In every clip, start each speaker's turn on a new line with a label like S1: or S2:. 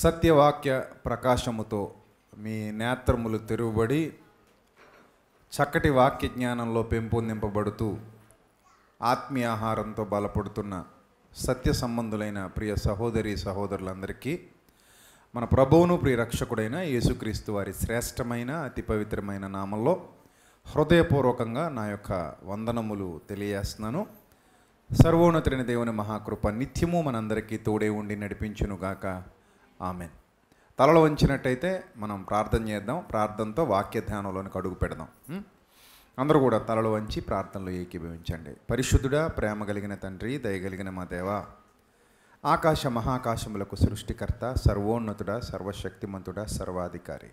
S1: సత్యవాక్య ప్రకాశముతో మీ నేత్రములు తెరువబడి చక్కటి వాక్య జ్ఞానంలో పెంపొందింపబడుతూ ఆత్మీయ ఆహారంతో బలపడుతున్న సత్య సంబంధులైన ప్రియ సహోదరి సహోదరులందరికీ మన ప్రభువును ప్రియ రక్షకుడైన యేసుక్రీస్తు వారి శ్రేష్టమైన అతి పవిత్రమైన నామంలో హృదయపూర్వకంగా నా యొక్క వందనములు తెలియజేస్తున్నాను సర్వోన్నతులైన దేవుని మహాకృప నిత్యము మనందరికీ తోడే ఉండి నడిపించునుగాక ఆమె తలలో వంచినట్టయితే మనం ప్రార్థన చేద్దాం ప్రార్థనతో వాక్య ధ్యానంలోనికి అడుగు పెడదాం అందరూ కూడా తలలో వంచి ప్రార్థనలు ఏకీభవించండి పరిశుద్ధుడా ప్రేమ కలిగిన తండ్రి దయగలిగిన మా దేవ ఆకాశ మహాకాశములకు సృష్టికర్త సర్వోన్నతుడ సర్వశక్తిమంతుడ సర్వాధికారి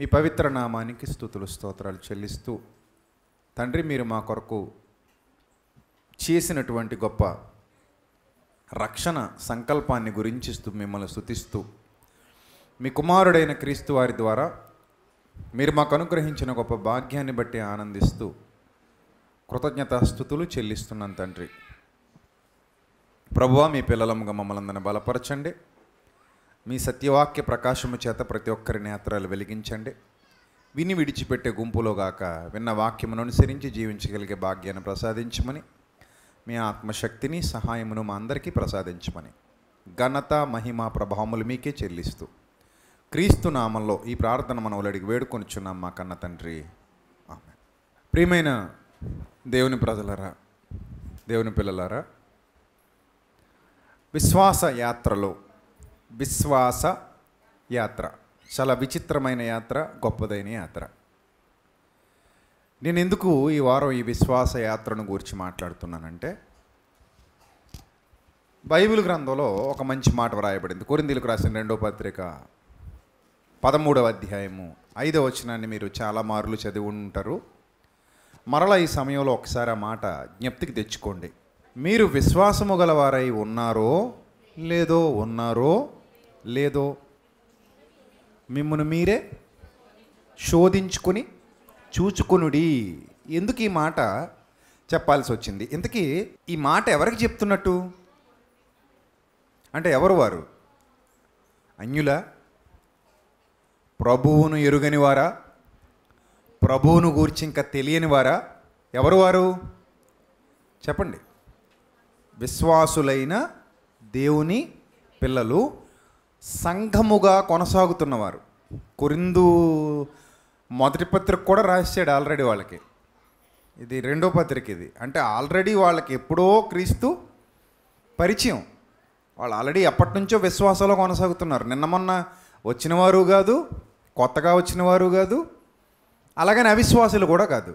S1: మీ పవిత్ర నామానికి స్థుతులు స్తోత్రాలు చెల్లిస్తూ తండ్రి మీరు మా కొరకు చేసినటువంటి గొప్ప రక్షణ సంకల్పాన్ని గురించిస్తూ మిమ్మల్ని స్థుతిస్తూ మీ కుమారుడైన క్రీస్తు వారి ద్వారా మీరు మాకు అనుగ్రహించిన గొప్ప భాగ్యాన్ని బట్టి ఆనందిస్తూ స్థుతులు చెల్లిస్తున్నాను తండ్రి ప్రభువా మీ పిల్లలముగా మమ్మల్ని బలపరచండి మీ సత్యవాక్య ప్రకాశము చేత ప్రతి ఒక్కరి నేత్రాలు వెలిగించండి విని విడిచిపెట్టే గుంపులోగాక విన్న వాక్యమును అనుసరించి జీవించగలిగే భాగ్యాన్ని ప్రసాదించమని మీ ఆత్మశక్తిని సహాయమును మా అందరికీ ప్రసాదించమని ఘనత మహిమ ప్రభావములు మీకే చెల్లిస్తూ క్రీస్తు నామంలో ఈ ప్రార్థన మనవులడికి వేడుకొనిచున్నాం మా కన్న తండ్రి ఆమె ప్రియమైన దేవుని ప్రజలరా దేవుని పిల్లలారా విశ్వాస యాత్రలో విశ్వాస యాత్ర చాలా విచిత్రమైన యాత్ర గొప్పదైన యాత్ర నేను ఎందుకు ఈ వారం ఈ విశ్వాస యాత్రను గురించి మాట్లాడుతున్నానంటే బైబిల్ గ్రంథంలో ఒక మంచి మాట వ్రాయబడింది కొరిందీలకు రాసిన రెండో పత్రిక పదమూడవ అధ్యాయము ఐదో వచనాన్ని మీరు చాలా మార్లు చదివి ఉంటారు మరలా ఈ సమయంలో ఒకసారి ఆ మాట జ్ఞప్తికి తెచ్చుకోండి మీరు విశ్వాసము గలవారై ఉన్నారో లేదో ఉన్నారో లేదో మిమ్మల్ని మీరే శోధించుకుని చూచుకొనుడి ఎందుకు ఈ మాట చెప్పాల్సి వచ్చింది ఇంతకీ ఈ మాట ఎవరికి చెప్తున్నట్టు అంటే ఎవరు వారు అన్యుల ప్రభువును ఎరుగని వారా ప్రభువును గూర్చి ఇంకా తెలియని వారా ఎవరు వారు చెప్పండి విశ్వాసులైన దేవుని పిల్లలు సంఘముగా కొనసాగుతున్నవారు కొరిందు మొదటి పత్రిక కూడా రాశాడు ఆల్రెడీ వాళ్ళకి ఇది రెండో పత్రిక ఇది అంటే ఆల్రెడీ వాళ్ళకి ఎప్పుడో క్రీస్తు పరిచయం వాళ్ళు ఆల్రెడీ ఎప్పటి నుంచో విశ్వాసంలో కొనసాగుతున్నారు నిన్న మొన్న వచ్చినవారు కాదు కొత్తగా వచ్చినవారు కాదు అలాగని అవిశ్వాసులు కూడా కాదు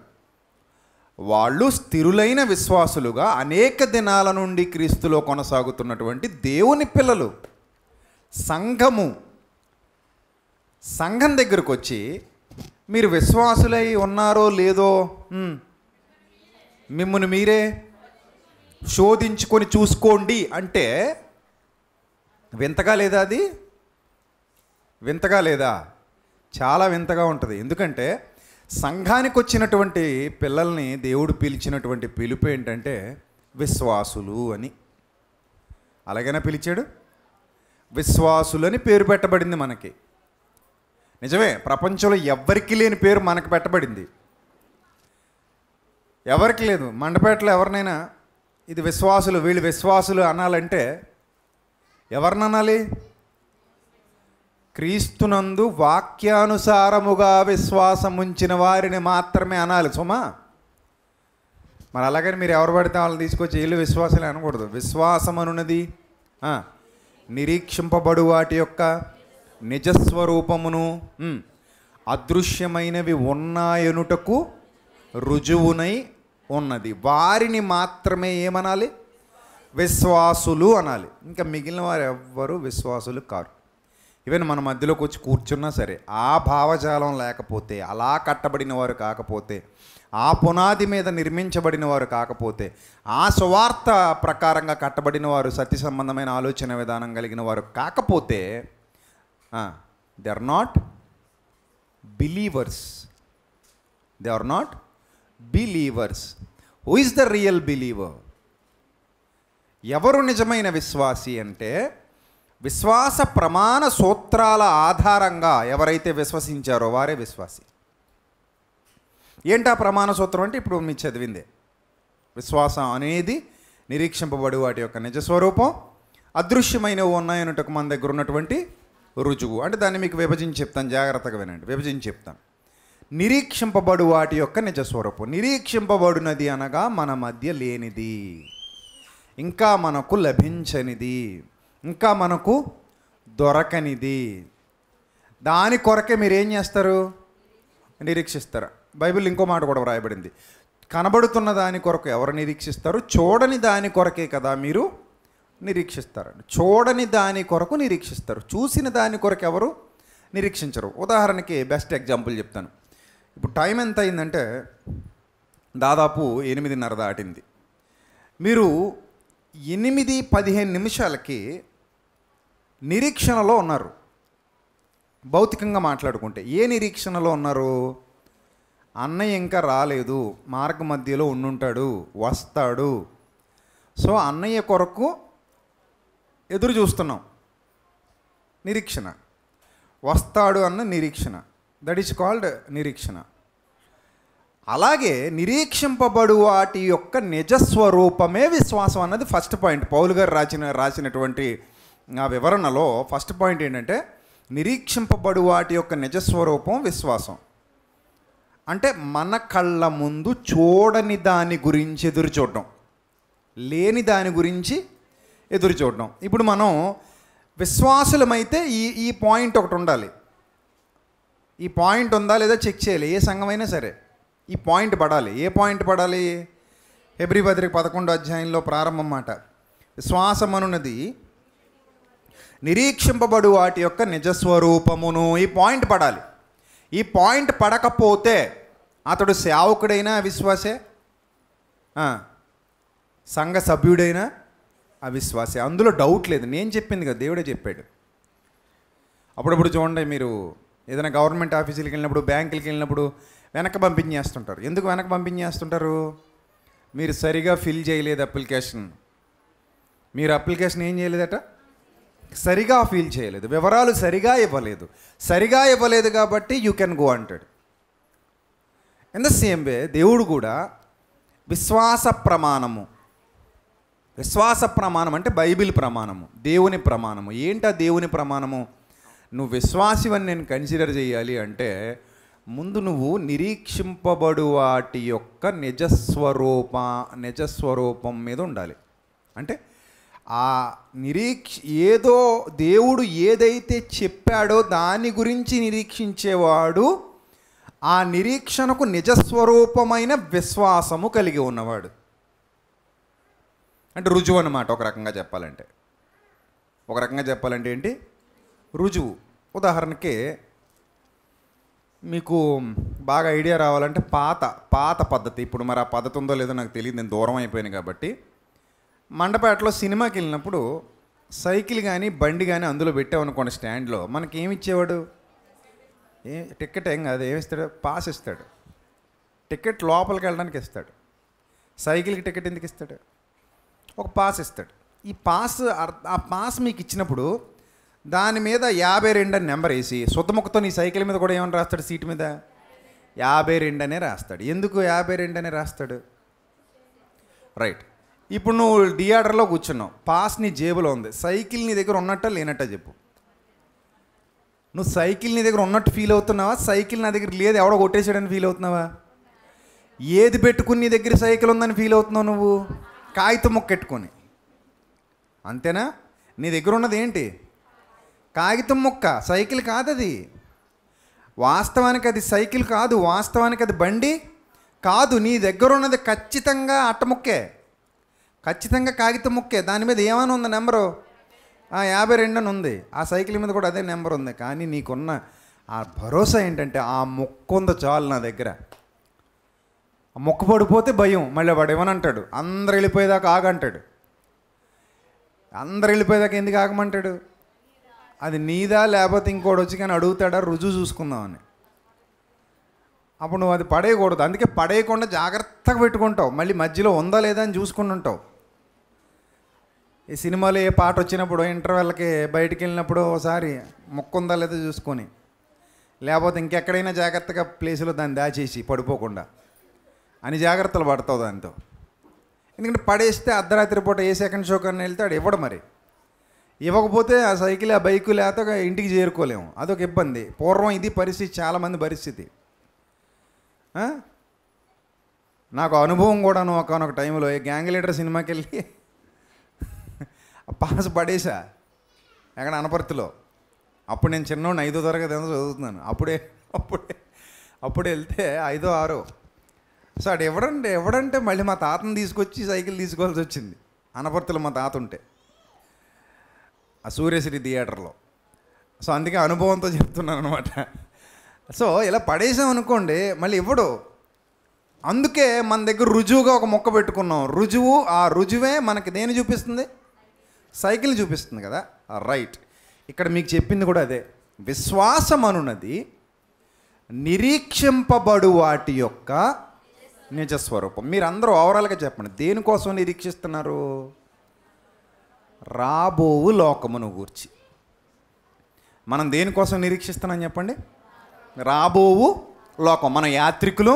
S1: వాళ్ళు స్థిరులైన విశ్వాసులుగా అనేక దినాల నుండి క్రీస్తులో కొనసాగుతున్నటువంటి దేవుని పిల్లలు సంఘము సంఘం దగ్గరకు వచ్చి మీరు విశ్వాసులై ఉన్నారో లేదో మిమ్మల్ని మీరే శోధించుకొని చూసుకోండి అంటే వింతగా లేదా అది వింతగా లేదా చాలా వింతగా ఉంటుంది ఎందుకంటే సంఘానికి వచ్చినటువంటి పిల్లల్ని దేవుడు పిలిచినటువంటి పిలుపు ఏంటంటే విశ్వాసులు అని అలాగైనా పిలిచాడు విశ్వాసులని పేరు పెట్టబడింది మనకి నిజమే ప్రపంచంలో ఎవరికి లేని పేరు మనకు పెట్టబడింది ఎవరికి లేదు మండపేటలో ఎవరినైనా ఇది విశ్వాసులు వీళ్ళు విశ్వాసులు అనాలంటే అనాలి క్రీస్తునందు వాక్యానుసారముగా విశ్వాసం ఉంచిన వారిని మాత్రమే అనాలి సుమా మరి అలాగని మీరు ఎవరు పడితే వాళ్ళని తీసుకొచ్చి వీళ్ళు విశ్వాసులే అనకూడదు విశ్వాసం అనున్నది నిరీక్షింపబడు వాటి యొక్క నిజస్వరూపమును అదృశ్యమైనవి ఉన్నాయనుటకు రుజువునై ఉన్నది వారిని మాత్రమే ఏమనాలి విశ్వాసులు అనాలి ఇంకా మిగిలిన వారు ఎవ్వరు విశ్వాసులు కారు ఈవెన్ మన మధ్యలోకి వచ్చి కూర్చున్నా సరే ఆ భావజాలం లేకపోతే అలా కట్టబడిన వారు కాకపోతే ఆ పునాది మీద నిర్మించబడిన వారు కాకపోతే ఆ సువార్త ప్రకారంగా కట్టబడిన వారు సత్య సంబంధమైన ఆలోచన విధానం కలిగిన వారు కాకపోతే they are not believers they are not believers who is the real believer ఎవరు నిజమైన విశ్వాసి అంటే విశ్వాస ప్రమాణ సూత్రాల ఆధారంగా ఎవరైతే విశ్వసించారో వారే విశ్వాసి ఏంటా ప్రమాణ సూత్రం అంటే ఇప్పుడు మీ చదివిందే విశ్వాసం అనేది నిరీక్షింపబడి వాటి యొక్క నిజస్వరూపం అదృశ్యమైనవి ఉన్నాయనుటకు మన దగ్గర ఉన్నటువంటి రుజువు అంటే దాన్ని మీకు విభజించి చెప్తాను జాగ్రత్తగా వినండి విభజించి చెప్తాను నిరీక్షింపబడు వాటి యొక్క నిజస్వరూపం నిరీక్షింపబడినది అనగా మన మధ్య లేనిది ఇంకా మనకు లభించనిది ఇంకా మనకు దొరకనిది దాని కొరకే మీరు ఏం చేస్తారు నిరీక్షిస్తారు బైబిల్ ఇంకో మాట కూడా వ్రాయబడింది కనబడుతున్న దాని కొరకు ఎవరు నిరీక్షిస్తారు చూడని దాని కొరకే కదా మీరు నిరీక్షిస్తారండి చూడని దాని కొరకు నిరీక్షిస్తారు చూసిన దాని కొరకు ఎవరు నిరీక్షించరు ఉదాహరణకి బెస్ట్ ఎగ్జాంపుల్ చెప్తాను ఇప్పుడు టైం ఎంత అయిందంటే దాదాపు ఎనిమిదిన్నర దాటింది మీరు ఎనిమిది పదిహేను నిమిషాలకి నిరీక్షణలో ఉన్నారు భౌతికంగా మాట్లాడుకుంటే ఏ నిరీక్షణలో ఉన్నారు అన్నయ్య ఇంకా రాలేదు మార్గ మధ్యలో ఉండుంటాడు వస్తాడు సో అన్నయ్య కొరకు ఎదురు చూస్తున్నాం నిరీక్షణ వస్తాడు అన్న నిరీక్షణ దట్ ఈస్ కాల్డ్ నిరీక్షణ అలాగే నిరీక్షింపబడు వాటి యొక్క నిజస్వరూపమే విశ్వాసం అన్నది ఫస్ట్ పాయింట్ పౌలు గారు రాసిన రాసినటువంటి ఆ వివరణలో ఫస్ట్ పాయింట్ ఏంటంటే నిరీక్షింపబడు వాటి యొక్క నిజస్వరూపం విశ్వాసం అంటే మన కళ్ళ ముందు చూడని దాని గురించి ఎదురు చూడడం లేని దాని గురించి ఎదురు చూడడం ఇప్పుడు మనం విశ్వాసులమైతే ఈ ఈ పాయింట్ ఒకటి ఉండాలి ఈ పాయింట్ ఉందా లేదా చెక్ చేయాలి ఏ సంఘమైనా సరే ఈ పాయింట్ పడాలి ఏ పాయింట్ పడాలి ఎబ్రి పత్రిక పదకొండు అధ్యాయంలో ప్రారంభం మాట అనున్నది నిరీక్షింపబడు వాటి యొక్క నిజస్వరూపమును ఈ పాయింట్ పడాలి ఈ పాయింట్ పడకపోతే అతడు సేవకుడైనా అవిశ్వాసే సంఘ సభ్యుడైనా అవిశ్వాసే అందులో డౌట్ లేదు నేను చెప్పింది కదా దేవుడే చెప్పాడు అప్పుడప్పుడు చూడండి మీరు ఏదైనా గవర్నమెంట్ ఆఫీసులకి వెళ్ళినప్పుడు బ్యాంకులకి వెళ్ళినప్పుడు వెనక పంపించేస్తుంటారు ఎందుకు వెనక పంపించేస్తుంటారు మీరు సరిగా ఫిల్ చేయలేదు అప్లికేషన్ మీరు అప్లికేషన్ ఏం చేయలేదట సరిగా ఫీల్ చేయలేదు వివరాలు సరిగా ఇవ్వలేదు సరిగా ఇవ్వలేదు కాబట్టి యూ కెన్ గో అంటాడు ఇన్ ద సేమ్ వే దేవుడు కూడా విశ్వాస ప్రమాణము విశ్వాస ప్రమాణం అంటే బైబిల్ ప్రమాణము దేవుని ప్రమాణము ఏంటా దేవుని ప్రమాణము నువ్వు విశ్వాసివని నేను కన్సిడర్ చేయాలి అంటే ముందు నువ్వు నిరీక్షింపబడు వాటి యొక్క నిజస్వరూప నిజస్వరూపం మీద ఉండాలి అంటే ఆ నిరీక్ష ఏదో దేవుడు ఏదైతే చెప్పాడో దాని గురించి నిరీక్షించేవాడు ఆ నిరీక్షణకు నిజస్వరూపమైన విశ్వాసము కలిగి ఉన్నవాడు అంటే రుజువు అన్నమాట ఒక రకంగా చెప్పాలంటే ఒక రకంగా చెప్పాలంటే ఏంటి రుజువు ఉదాహరణకి మీకు బాగా ఐడియా రావాలంటే పాత పాత పద్ధతి ఇప్పుడు మరి ఆ పద్ధతి ఉందో లేదో నాకు తెలియదు నేను దూరం అయిపోయాను కాబట్టి మండపేటలో సినిమాకి వెళ్ళినప్పుడు సైకిల్ కానీ బండి కానీ అందులో పెట్టామనుకోండి స్టాండ్లో మనకి ఏమి ఇచ్చేవాడు ఏ టికెట్ ఏం కాదు ఏమిస్తాడు పాస్ ఇస్తాడు టికెట్ లోపలికి వెళ్ళడానికి ఇస్తాడు సైకిల్కి టికెట్ ఎందుకు ఇస్తాడు ఒక పాస్ ఇస్తాడు ఈ పాస్ ఆ పాస్ మీకు ఇచ్చినప్పుడు దాని మీద యాభై రెండు అని నెంబర్ వేసి సుతముఖతో నీ సైకిల్ మీద కూడా ఏమని రాస్తాడు సీట్ మీద యాభై రెండు అనే రాస్తాడు ఎందుకు యాభై రెండు అనే రాస్తాడు రైట్ ఇప్పుడు నువ్వు థియేటర్లో కూర్చున్నావు పాస్ నీ జేబులో ఉంది సైకిల్ నీ దగ్గర ఉన్నట్ట లేనట్ట చెప్పు నువ్వు సైకిల్ నీ దగ్గర ఉన్నట్టు ఫీల్ అవుతున్నావా సైకిల్ నా దగ్గర లేదు ఎవడో కొట్టేసాడని ఫీల్ అవుతున్నావా ఏది పెట్టుకుని నీ దగ్గర సైకిల్ ఉందని ఫీల్ అవుతున్నావు నువ్వు కాగితం ముక్కెట్టుకొని అంతేనా నీ దగ్గర ఉన్నది ఏంటి కాగితం ముక్క సైకిల్ కాదు అది వాస్తవానికి అది సైకిల్ కాదు వాస్తవానికి అది బండి కాదు నీ దగ్గర ఉన్నది ఖచ్చితంగా అట్టముక్కే ఖచ్చితంగా కాగితం ముక్కే దాని మీద ఏమైనా ఉంది నెంబరు యాభై రెండు అని ఉంది ఆ సైకిల్ మీద కూడా అదే నెంబర్ ఉంది కానీ నీకున్న ఆ భరోసా ఏంటంటే ఆ ముక్క ఉందో చాలు నా దగ్గర మొక్క పడిపోతే భయం మళ్ళీ వాడు ఏమనంటాడు అందరు వెళ్ళిపోయేదాకా ఆగంటాడు అందరు వెళ్ళిపోయేదాకా ఎందుకు ఆగమంటాడు అది నీదా లేకపోతే ఇంకోటి వచ్చి కానీ అడుగుతాడా రుజువు చూసుకుందామని అప్పుడు నువ్వు అది పడేయకూడదు అందుకే పడేయకుండా జాగ్రత్తగా పెట్టుకుంటావు మళ్ళీ మధ్యలో ఉందా లేదా అని చూసుకుని ఉంటావు ఈ సినిమాలో ఏ పాట వచ్చినప్పుడు ఇంటర్వెల్కి బయటికి వెళ్ళినప్పుడు ఒకసారి మొక్క ఉందా లేదా చూసుకొని లేకపోతే ఇంకెక్కడైనా జాగ్రత్తగా ప్లేస్లో దాన్ని దాచేసి పడిపోకుండా అని జాగ్రత్తలు పడతావు దాంతో ఎందుకంటే పడేస్తే అర్ధరాత్రి పూట ఏ సెకండ్ షో కన్నా వెళ్తాడు ఇవ్వడు మరి ఇవ్వకపోతే ఆ సైకిల్ ఆ బైకు లేక ఇంటికి చేరుకోలేము అదొక ఇబ్బంది పూర్వం ఇది పరిస్థితి చాలామంది పరిస్థితి నాకు అనుభవం కూడాను ఒకనొక టైంలో గ్యాంగ్ లీడర్ సినిమాకి వెళ్ళి పాస్ పడేసా ఎక్కడ అనపర్తిలో అప్పుడు నేను చిన్నోడిని ఐదో తరగతి ఎంత చదువుతున్నాను అప్పుడే అప్పుడే అప్పుడు వెళ్తే ఐదో ఆరో సో అది ఎవడంటే ఎవడంటే మళ్ళీ మా తాతను తీసుకొచ్చి సైకిల్ తీసుకోవాల్సి వచ్చింది అనపర్తిలో మా తాత ఉంటే ఆ సూర్యశ్రీ థియేటర్లో సో అందుకే అనుభవంతో చెప్తున్నాను అనమాట సో ఇలా పడేసాం అనుకోండి మళ్ళీ ఇవ్వడు అందుకే మన దగ్గర రుజువుగా ఒక మొక్క పెట్టుకున్నాం రుజువు ఆ రుజువే మనకి దేని చూపిస్తుంది సైకిల్ చూపిస్తుంది కదా రైట్ ఇక్కడ మీకు చెప్పింది కూడా అదే విశ్వాసం అనున్నది నిరీక్షింపబడు వాటి యొక్క నిజస్వరూపం మీరందరూ ఓవరాల్గా చెప్పండి దేనికోసం నిరీక్షిస్తున్నారు రాబోవు లోకమును గూర్చి మనం దేనికోసం నిరీక్షిస్తున్నాం చెప్పండి రాబోవు లోకం మన యాత్రికులు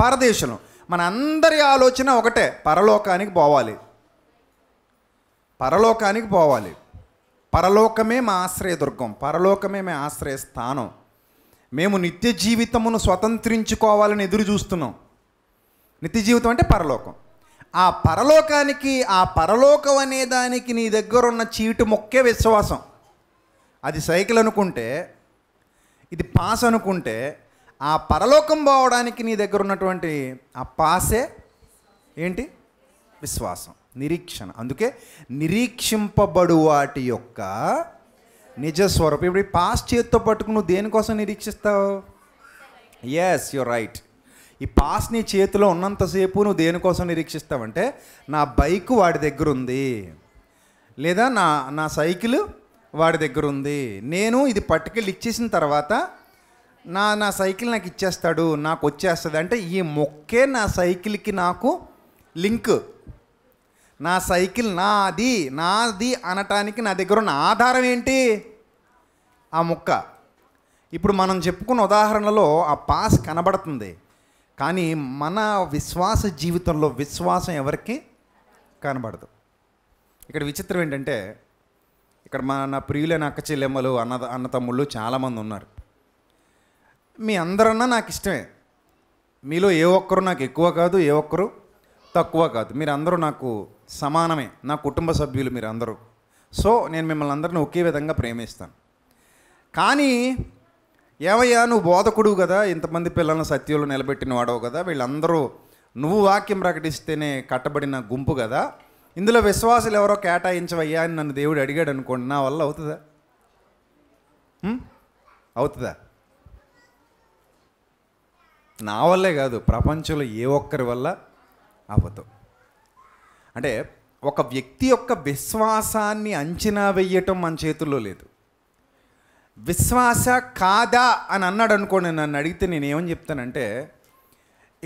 S1: పరదేశులు మన అందరి ఆలోచన ఒకటే పరలోకానికి పోవాలి పరలోకానికి పోవాలి పరలోకమే మా ఆశ్రయదుర్గం పరలోకమే మా ఆశ్రయ స్థానం మేము నిత్య జీవితమును స్వతంత్రించుకోవాలని ఎదురు చూస్తున్నాం నిత్య జీవితం అంటే పరలోకం ఆ పరలోకానికి ఆ పరలోకం అనే దానికి నీ దగ్గర ఉన్న చీటు మొక్కే విశ్వాసం అది సైకిల్ అనుకుంటే ఇది పాస్ అనుకుంటే ఆ పరలోకం పోవడానికి నీ దగ్గర ఉన్నటువంటి ఆ పాసే ఏంటి విశ్వాసం నిరీక్షణ అందుకే నిరీక్షింపబడు వాటి యొక్క నిజస్వరూపం ఇప్పుడు పాస్ చేత్తో పట్టుకు నువ్వు దేనికోసం నిరీక్షిస్తావు ఎస్ యు రైట్ ఈ పాస్ నీ చేతిలో ఉన్నంతసేపు నువ్వు దేనికోసం నిరీక్షిస్తావంటే నా బైక్ వాడి దగ్గర ఉంది లేదా నా నా సైకిల్ వాడి దగ్గర ఉంది నేను ఇది పట్టుకెళ్ళి ఇచ్చేసిన తర్వాత నా నా సైకిల్ నాకు ఇచ్చేస్తాడు నాకు వచ్చేస్తుంది అంటే ఈ మొక్కే నా సైకిల్కి నాకు లింక్ నా సైకిల్ నాది నాది అనటానికి నా దగ్గర ఉన్న ఆధారం ఏంటి ఆ మొక్క ఇప్పుడు మనం చెప్పుకున్న ఉదాహరణలో ఆ పాస్ కనబడుతుంది కానీ మన విశ్వాస జీవితంలో విశ్వాసం ఎవరికి కనబడదు ఇక్కడ విచిత్రం ఏంటంటే ఇక్కడ మా నా ప్రియులైన అక్క చెల్లెమ్మలు అన్న అన్న తమ్ముళ్ళు చాలామంది ఉన్నారు మీ అందరన్నా నాకు ఇష్టమే మీలో ఏ ఒక్కరు నాకు ఎక్కువ కాదు ఏ ఒక్కరు తక్కువ కాదు మీరందరూ నాకు సమానమే నా కుటుంబ సభ్యులు మీరు అందరూ సో నేను మిమ్మల్ని అందరిని ఒకే విధంగా ప్రేమిస్తాను కానీ ఏమయ్యా నువ్వు బోధకుడు కదా ఇంతమంది పిల్లలను సత్యంలో నిలబెట్టిన వాడవు కదా వీళ్ళందరూ నువ్వు వాక్యం ప్రకటిస్తేనే కట్టబడిన గుంపు కదా ఇందులో విశ్వాసులు ఎవరో కేటాయించవయ్యా అని నన్ను దేవుడు అడిగాడు అనుకోండి నా వల్ల అవుతుందా అవుతుందా నా వల్లే కాదు ప్రపంచంలో ఏ ఒక్కరి వల్ల అవ్వదు అంటే ఒక వ్యక్తి యొక్క విశ్వాసాన్ని అంచనా వేయటం మన చేతుల్లో లేదు విశ్వాస కాదా అని అన్నాడు అనుకోండి నన్ను అడిగితే నేను ఏమని చెప్తానంటే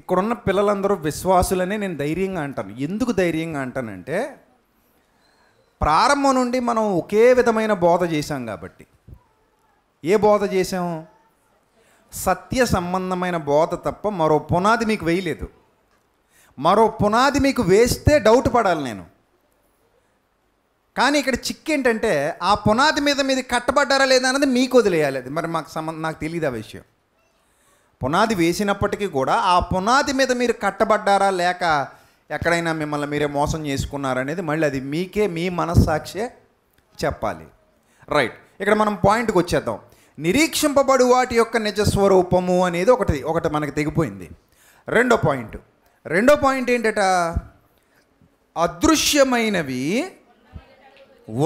S1: ఇక్కడున్న పిల్లలందరూ విశ్వాసులనే నేను ధైర్యంగా అంటాను ఎందుకు ధైర్యంగా అంటానంటే ప్రారంభం నుండి మనం ఒకే విధమైన బోధ చేశాం కాబట్టి ఏ బోధ చేసాము సత్య సంబంధమైన బోధ తప్ప మరో పునాది మీకు వేయలేదు మరో పునాది మీకు వేస్తే డౌట్ పడాలి నేను కానీ ఇక్కడ చిక్ ఏంటంటే ఆ పునాది మీద మీది కట్టబడ్డారా లేదా అన్నది మీకు వదిలేయాలి అది మరి మాకు సంబంధం నాకు తెలియదు ఆ విషయం పునాది వేసినప్పటికీ కూడా ఆ పునాది మీద మీరు కట్టబడ్డారా లేక ఎక్కడైనా మిమ్మల్ని మీరే మోసం చేసుకున్నారనేది మళ్ళీ అది మీకే మీ మనస్సాక్షే చెప్పాలి రైట్ ఇక్కడ మనం పాయింట్కి వచ్చేద్దాం నిరీక్షింపబడు వాటి యొక్క నిజస్వరూపము అనేది ఒకటి ఒకటి మనకి తెగిపోయింది రెండో పాయింట్ రెండో పాయింట్ ఏంటట అదృశ్యమైనవి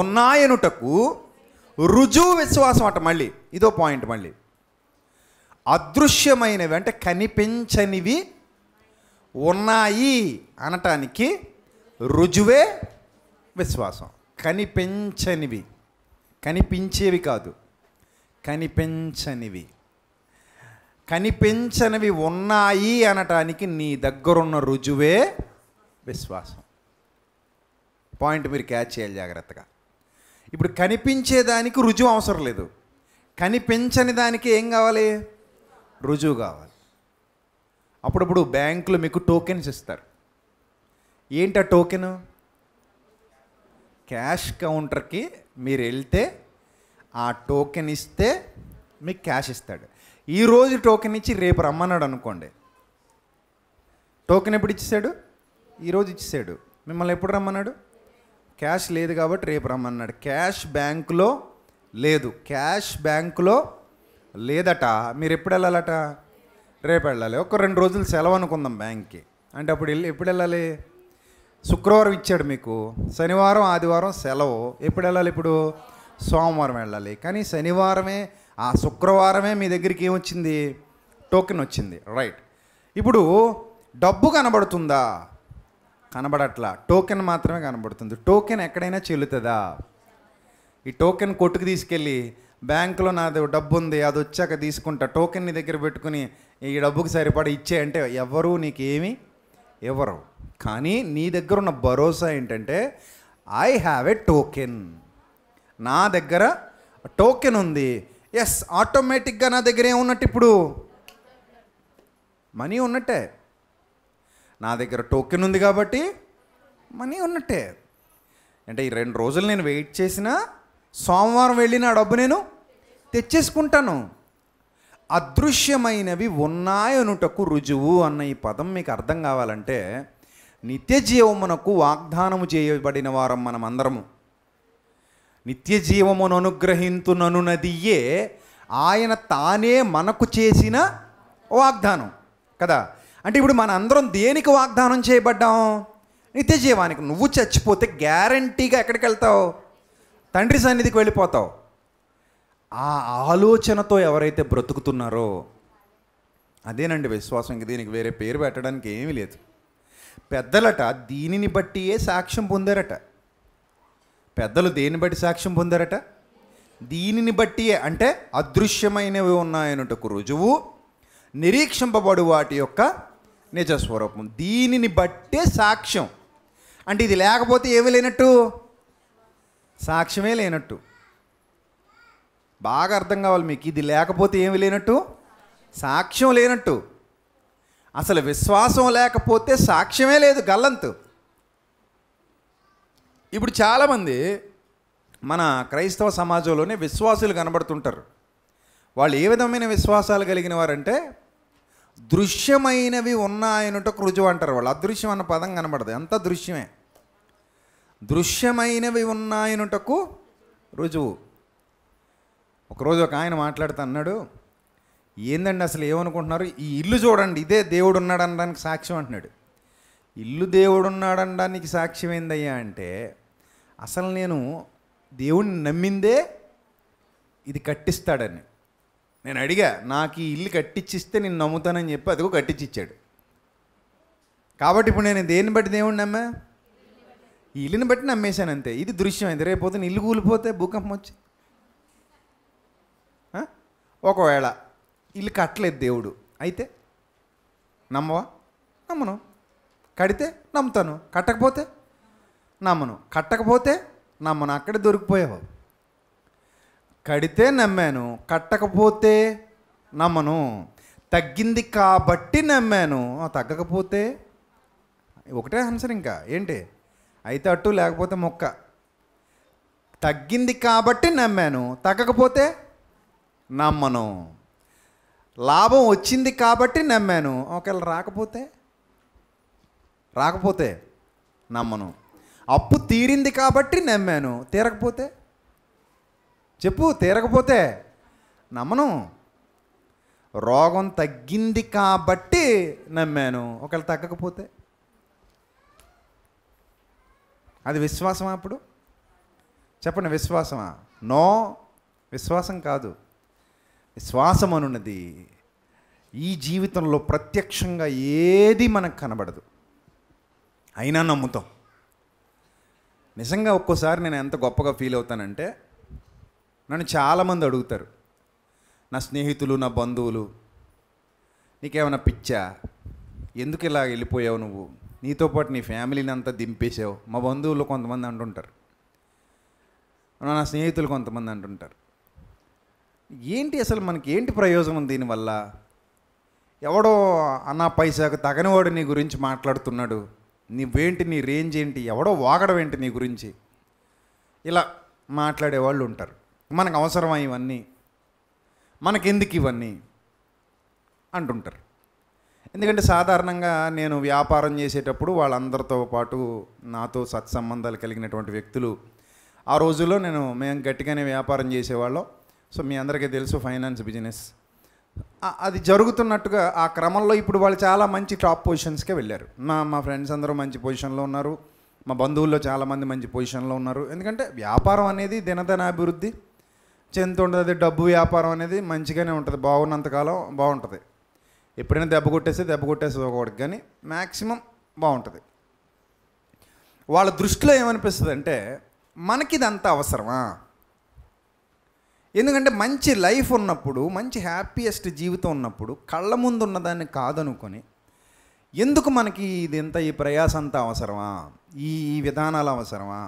S1: ఉన్నాయనుటకు రుజువు విశ్వాసం అట మళ్ళీ ఇదో పాయింట్ మళ్ళీ అదృశ్యమైనవి అంటే కనిపించనివి ఉన్నాయి అనటానికి రుజువే విశ్వాసం కనిపించనివి కనిపించేవి కాదు కనిపించనివి కనిపించనివి ఉన్నాయి అనటానికి నీ దగ్గరున్న రుజువే విశ్వాసం పాయింట్ మీరు క్యాచ్ చేయాలి జాగ్రత్తగా ఇప్పుడు కనిపించేదానికి రుజువు అవసరం లేదు కనిపించని దానికి ఏం కావాలి రుజువు కావాలి అప్పుడప్పుడు బ్యాంకులు మీకు టోకెన్స్ ఇస్తారు ఏంటి ఆ టోకెన్ క్యాష్ కౌంటర్కి మీరు వెళ్తే ఆ టోకెన్ ఇస్తే మీకు క్యాష్ ఇస్తాడు ఈరోజు టోకెన్ ఇచ్చి రేపు రమ్మన్నాడు అనుకోండి టోకెన్ ఎప్పుడు ఇచ్చేసాడు ఈరోజు ఇచ్చేసాడు మిమ్మల్ని ఎప్పుడు రమ్మన్నాడు క్యాష్ లేదు కాబట్టి రేపు రమ్మన్నాడు క్యాష్ బ్యాంకులో లేదు క్యాష్ బ్యాంకులో లేదట మీరు ఎప్పుడు వెళ్ళాలట రేపు వెళ్ళాలి ఒక రెండు రోజులు సెలవు అనుకుందాం బ్యాంక్కి అంటే అప్పుడు వెళ్ళి ఎప్పుడు వెళ్ళాలి శుక్రవారం ఇచ్చాడు మీకు శనివారం ఆదివారం సెలవు ఎప్పుడు వెళ్ళాలి ఇప్పుడు సోమవారం వెళ్ళాలి కానీ శనివారమే ఆ శుక్రవారమే మీ దగ్గరికి ఏమొచ్చింది టోకెన్ వచ్చింది రైట్ ఇప్పుడు డబ్బు కనబడుతుందా కనబడట్లా టోకెన్ మాత్రమే కనబడుతుంది టోకెన్ ఎక్కడైనా చెల్లుతుందా ఈ టోకెన్ కొట్టుకు తీసుకెళ్ళి బ్యాంకులో నాది డబ్బు ఉంది అది వచ్చాక తీసుకుంటా టోకెన్ నీ దగ్గర పెట్టుకుని ఈ డబ్బుకి సరిపడా ఇచ్చే అంటే ఎవరు నీకేమి ఎవరు కానీ నీ దగ్గర ఉన్న భరోసా ఏంటంటే ఐ హ్యావ్ ఏ టోకెన్ నా దగ్గర టోకెన్ ఉంది ఎస్ ఆటోమేటిక్గా నా దగ్గర ఏమున్నట్టు ఇప్పుడు మనీ ఉన్నట్టే నా దగ్గర టోకెన్ ఉంది కాబట్టి మనీ ఉన్నట్టే అంటే ఈ రెండు రోజులు నేను వెయిట్ చేసిన సోమవారం వెళ్ళిన ఆ డబ్బు నేను తెచ్చేసుకుంటాను అదృశ్యమైనవి ఉన్నాయనుటకు రుజువు అన్న ఈ పదం మీకు అర్థం కావాలంటే నిత్య జీవమునకు వాగ్దానము చేయబడిన వారం మనం అందరము నిత్య జీవమును అనుగ్రహింతుననునదియే ఆయన తానే మనకు చేసిన వాగ్దానం కదా అంటే ఇప్పుడు మన అందరం దేనికి వాగ్దానం చేయబడ్డాం నిత్య జీవానికి నువ్వు చచ్చిపోతే గ్యారంటీగా ఎక్కడికి వెళ్తావు తండ్రి సన్నిధికి వెళ్ళిపోతావు ఆ ఆలోచనతో ఎవరైతే బ్రతుకుతున్నారో అదేనండి విశ్వాసం ఇంక దీనికి వేరే పేరు పెట్టడానికి ఏమీ లేదు పెద్దలట దీనిని బట్టియే సాక్ష్యం పొందారట పెద్దలు దేన్ని బట్టి సాక్ష్యం పొందారట దీనిని బట్టియే అంటే అదృశ్యమైనవి ఉన్నాయనుటకు రుజువు నిరీక్షింపబడు వాటి యొక్క నిజస్వరూపం దీనిని బట్టే సాక్ష్యం అంటే ఇది లేకపోతే ఏమీ లేనట్టు సాక్ష్యమే లేనట్టు బాగా అర్థం కావాలి మీకు ఇది లేకపోతే ఏమి లేనట్టు సాక్ష్యం లేనట్టు అసలు విశ్వాసం లేకపోతే సాక్ష్యమే లేదు గల్లంతు ఇప్పుడు చాలామంది మన క్రైస్తవ సమాజంలోనే విశ్వాసులు కనబడుతుంటారు వాళ్ళు ఏ విధమైన విశ్వాసాలు కలిగిన వారంటే దృశ్యమైనవి ఉన్నాయనుటకు రుజువు అంటారు వాళ్ళు అదృశ్యం అన్న పదం కనబడదు అంత దృశ్యమే దృశ్యమైనవి ఉన్నాయనుటకు రుజువు ఒకరోజు ఒక ఆయన మాట్లాడుతూ అన్నాడు ఏందండి అసలు ఏమనుకుంటున్నారు ఈ ఇల్లు చూడండి ఇదే దేవుడు ఉన్నాడు అనడానికి సాక్ష్యం అంటున్నాడు ఇల్లు దేవుడు ఉన్నాడు అనడానికి సాక్ష్యం ఏందయ్యా అంటే అసలు నేను దేవుణ్ణి నమ్మిందే ఇది కట్టిస్తాడని నేను అడిగా నాకు ఈ ఇల్లు కట్టించిస్తే నేను నమ్ముతానని చెప్పి అదిగో కట్టించిచ్చాడు కాబట్టి ఇప్పుడు నేను దేన్ని బట్టి దేవుడిని నమ్మా ఈ ఇల్లుని బట్టి నమ్మేశాను అంతే ఇది దృశ్యం అయింది రేపోతే ఇల్లు కూలిపోతే భూకంపం వచ్చి ఒకవేళ ఇల్లు కట్టలేదు దేవుడు అయితే నమ్మవా నమ్మను కడితే నమ్ముతాను కట్టకపోతే నమ్మను కట్టకపోతే నమ్మను అక్కడే దొరికిపోయావు కడితే నమ్మాను కట్టకపోతే నమ్మను తగ్గింది కాబట్టి నమ్మాను తగ్గకపోతే ఒకటే ఆన్సర్ ఇంకా ఏంటి అయితే అట్టు లేకపోతే మొక్క తగ్గింది కాబట్టి నమ్మాను తగ్గకపోతే నమ్మను లాభం వచ్చింది కాబట్టి నమ్మాను ఒకవేళ రాకపోతే రాకపోతే నమ్మను అప్పు తీరింది కాబట్టి నమ్మాను తీరకపోతే చెప్పు తీరకపోతే నమ్మను రోగం తగ్గింది కాబట్టి నమ్మాను ఒకవేళ తగ్గకపోతే అది విశ్వాసమా అప్పుడు చెప్పండి విశ్వాసమా నో విశ్వాసం కాదు విశ్వాసం అనున్నది ఈ జీవితంలో ప్రత్యక్షంగా ఏది మనకు కనబడదు అయినా నమ్ముతాం నిజంగా ఒక్కోసారి నేను ఎంత గొప్పగా ఫీల్ అవుతానంటే నన్ను చాలామంది అడుగుతారు నా స్నేహితులు నా బంధువులు నీకేమైనా పిచ్చా ఎందుకు ఇలా వెళ్ళిపోయావు నువ్వు నీతో పాటు నీ ఫ్యామిలీని అంతా దింపేసావు మా బంధువులు కొంతమంది అంటుంటారు నా స్నేహితులు కొంతమంది అంటుంటారు ఏంటి అసలు మనకి ఏంటి ప్రయోజనం దీనివల్ల ఎవడో అన్న పైసాకు తగనివాడు నీ గురించి మాట్లాడుతున్నాడు నువ్వేంటి నీ రేంజ్ ఏంటి ఎవడో వాగడం ఏంటి నీ గురించి ఇలా మాట్లాడేవాళ్ళు ఉంటారు మనకు అవసరమా ఇవన్నీ మనకెందుకు ఇవన్నీ అంటుంటారు ఎందుకంటే సాధారణంగా నేను వ్యాపారం చేసేటప్పుడు వాళ్ళందరితో పాటు నాతో సత్సంబంధాలు కలిగినటువంటి వ్యక్తులు ఆ రోజుల్లో నేను మేము గట్టిగానే వ్యాపారం చేసేవాళ్ళం సో మీ అందరికీ తెలుసు ఫైనాన్స్ బిజినెస్ అది జరుగుతున్నట్టుగా ఆ క్రమంలో ఇప్పుడు వాళ్ళు చాలా మంచి టాప్ పొజిషన్స్కే వెళ్ళారు మా మా ఫ్రెండ్స్ అందరూ మంచి పొజిషన్లో ఉన్నారు మా బంధువుల్లో చాలామంది మంచి పొజిషన్లో ఉన్నారు ఎందుకంటే వ్యాపారం అనేది దినదనాభివృద్ధి చెంత ఉండదు డబ్బు వ్యాపారం అనేది మంచిగానే ఉంటుంది బాగున్నంతకాలం బాగుంటుంది ఎప్పుడైనా దెబ్బ కొట్టేస్తే దెబ్బ కొట్టేస్తుంది ఒకటి కానీ మ్యాక్సిమం బాగుంటుంది వాళ్ళ దృష్టిలో ఏమనిపిస్తుంది అంటే మనకి ఇదంతా అవసరమా ఎందుకంటే మంచి లైఫ్ ఉన్నప్పుడు మంచి హ్యాపీయెస్ట్ జీవితం ఉన్నప్పుడు కళ్ళ ముందు ఉన్నదాన్ని కాదనుకొని ఎందుకు మనకి ఇది ఎంత ఈ ప్రయాసం అంతా అవసరమా ఈ విధానాలు అవసరమా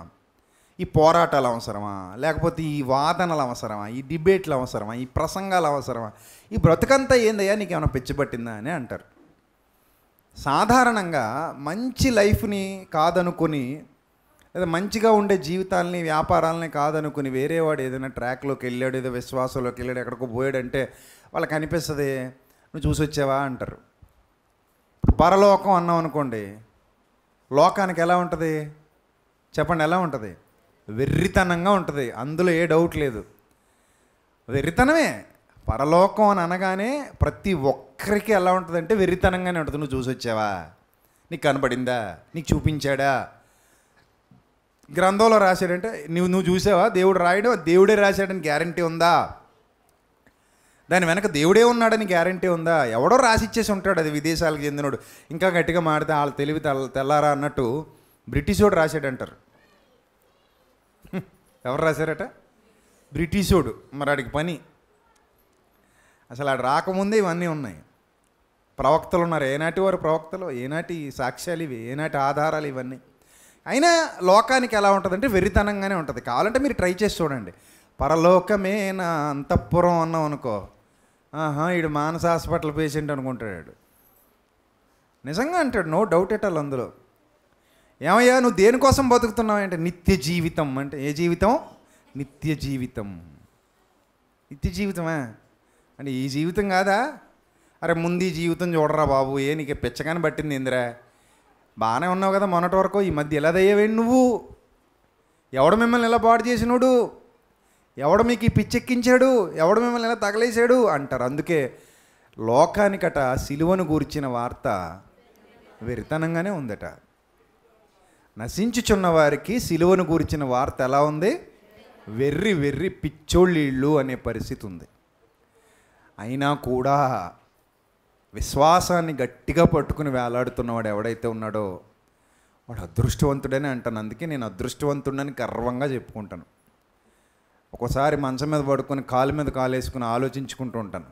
S1: ఈ పోరాటాలు అవసరమా లేకపోతే ఈ వాదనలు అవసరమా ఈ డిబేట్లు అవసరమా ఈ ప్రసంగాలు అవసరమా ఈ బ్రతుకంతా ఏందయ్యా నీకు ఏమైనా పెచ్చిపట్టిందా అని అంటారు సాధారణంగా మంచి లైఫ్ని కాదనుకుని లేదా మంచిగా ఉండే జీవితాలని వ్యాపారాలని కాదనుకుని వేరేవాడు ఏదైనా ట్రాక్లోకి వెళ్ళాడు ఏదో విశ్వాసంలోకి వెళ్ళాడు ఎక్కడికో పోయాడంటే వాళ్ళకి అనిపిస్తుంది నువ్వు చూసి వచ్చావా అంటారు పరలోకం అన్నాం అనుకోండి లోకానికి ఎలా ఉంటుంది చెప్పండి ఎలా ఉంటుంది వెర్రితనంగా ఉంటుంది అందులో ఏ డౌట్ లేదు వెర్రితనమే పరలోకం అని అనగానే ప్రతి ఒక్కరికి ఎలా ఉంటుందంటే వెర్రితనంగానే ఉంటుంది నువ్వు చూసి వచ్చావా నీకు కనబడిందా నీకు చూపించాడా గ్రంథంలో రాశాడంటే నువ్వు నువ్వు చూసావా దేవుడు రాయడం దేవుడే రాశాడని గ్యారంటీ ఉందా దాని వెనక దేవుడే ఉన్నాడని గ్యారంటీ ఉందా ఎవడో రాసిచ్చేసి ఉంటాడు అది విదేశాలకు చెందినోడు ఇంకా గట్టిగా మాడితే వాళ్ళు తెలివి తెల్ల తెల్లారా అన్నట్టు బ్రిటిష్ వాడు రాశాడంటారు ఎవరు రాశారట బ్రిటిషోడు మరి వాడికి పని అసలు ఆడు రాకముందే ఇవన్నీ ఉన్నాయి ప్రవక్తలు ఉన్నారు ఏనాటి వారు ప్రవక్తలు ఏనాటి సాక్ష్యాలు ఇవి ఏనాటి ఆధారాలు ఇవన్నీ అయినా లోకానికి ఎలా ఉంటుందంటే వెరితనంగానే ఉంటుంది కావాలంటే మీరు ట్రై చేసి చూడండి పరలోకమే నా అంతఃపురం అన్నాం అనుకో ఆహా ఈడు మానస హాస్పిటల్ పేషెంట్ అనుకుంటాడు నిజంగా అంటాడు నో డౌట్ ఎట్ అందులో ఏమయ్యా నువ్వు దేనికోసం బతుకుతున్నావు అంటే నిత్య జీవితం అంటే ఏ జీవితం నిత్య జీవితం నిత్య జీవితమా అంటే ఈ జీవితం కాదా అరే ముందు జీవితం చూడరా బాబు ఏ నీకు పిచ్చగాని పట్టింది ఇందిరా బాగానే ఉన్నావు కదా మొన్నటి వరకు ఈ మధ్య ఎలా దయ్యవేంటి నువ్వు ఎవడు మిమ్మల్ని ఎలా పాడు చేసినోడు ఎవడు మీకు ఈ పిచ్చెక్కించాడు ఎవడు మిమ్మల్ని ఎలా తగలేశాడు అంటారు అందుకే లోకానికట సిలువను గూర్చిన వార్త విరితనంగానే ఉందట నశించుచున్న వారికి సిలువను గురించిన వార్త ఎలా ఉంది వెర్రి వెర్రి పిచ్చోళ్ళీళ్ళు అనే పరిస్థితి ఉంది అయినా కూడా విశ్వాసాన్ని గట్టిగా పట్టుకుని వేలాడుతున్నవాడు ఎవడైతే ఉన్నాడో వాడు అదృష్టవంతుడని అంటాను అందుకే నేను అదృష్టవంతుడని గర్వంగా చెప్పుకుంటాను ఒకసారి మంచం మీద పడుకొని కాలు మీద కాలు వేసుకుని ఆలోచించుకుంటూ ఉంటాను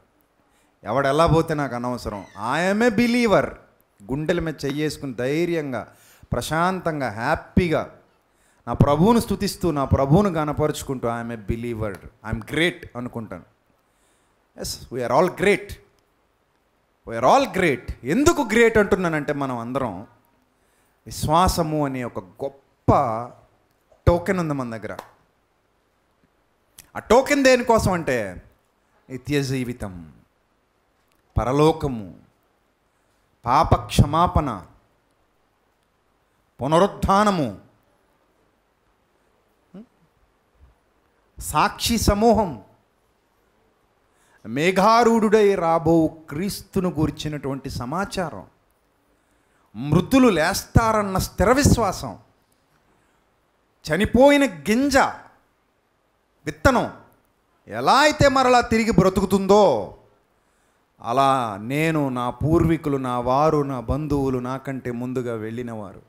S1: ఎవడెలా పోతే నాకు అనవసరం ఐఎమ్ ఏ బిలీవర్ గుండెల మీద చెయ్యేసుకుని ధైర్యంగా ప్రశాంతంగా హ్యాపీగా నా ప్రభువును స్థుతిస్తూ నా ప్రభువును గనపరుచుకుంటూ I'm a believer I'm great అనుకుంటాను yes we're all great we're all great ఎందుకు గ్రేట్ అంటున్నానంటే మనం అందరం విశ్వాసము అనే ఒక గొప్ప టోకెన్ ఉంది మన దగ్గర ఆ టోకెన్ దేనికోసం అంటే నిత్య జీవితం పరలోకము పాప క్షమాపణ పునరుత్నము సాక్షి సమూహం మేఘారూఢుడై రాబో క్రీస్తును గూర్చినటువంటి సమాచారం మృతులు లేస్తారన్న స్థిర విశ్వాసం చనిపోయిన గింజ విత్తనం ఎలా అయితే మరలా తిరిగి బ్రతుకుతుందో అలా నేను నా పూర్వీకులు నా వారు నా బంధువులు నాకంటే ముందుగా వెళ్ళినవారు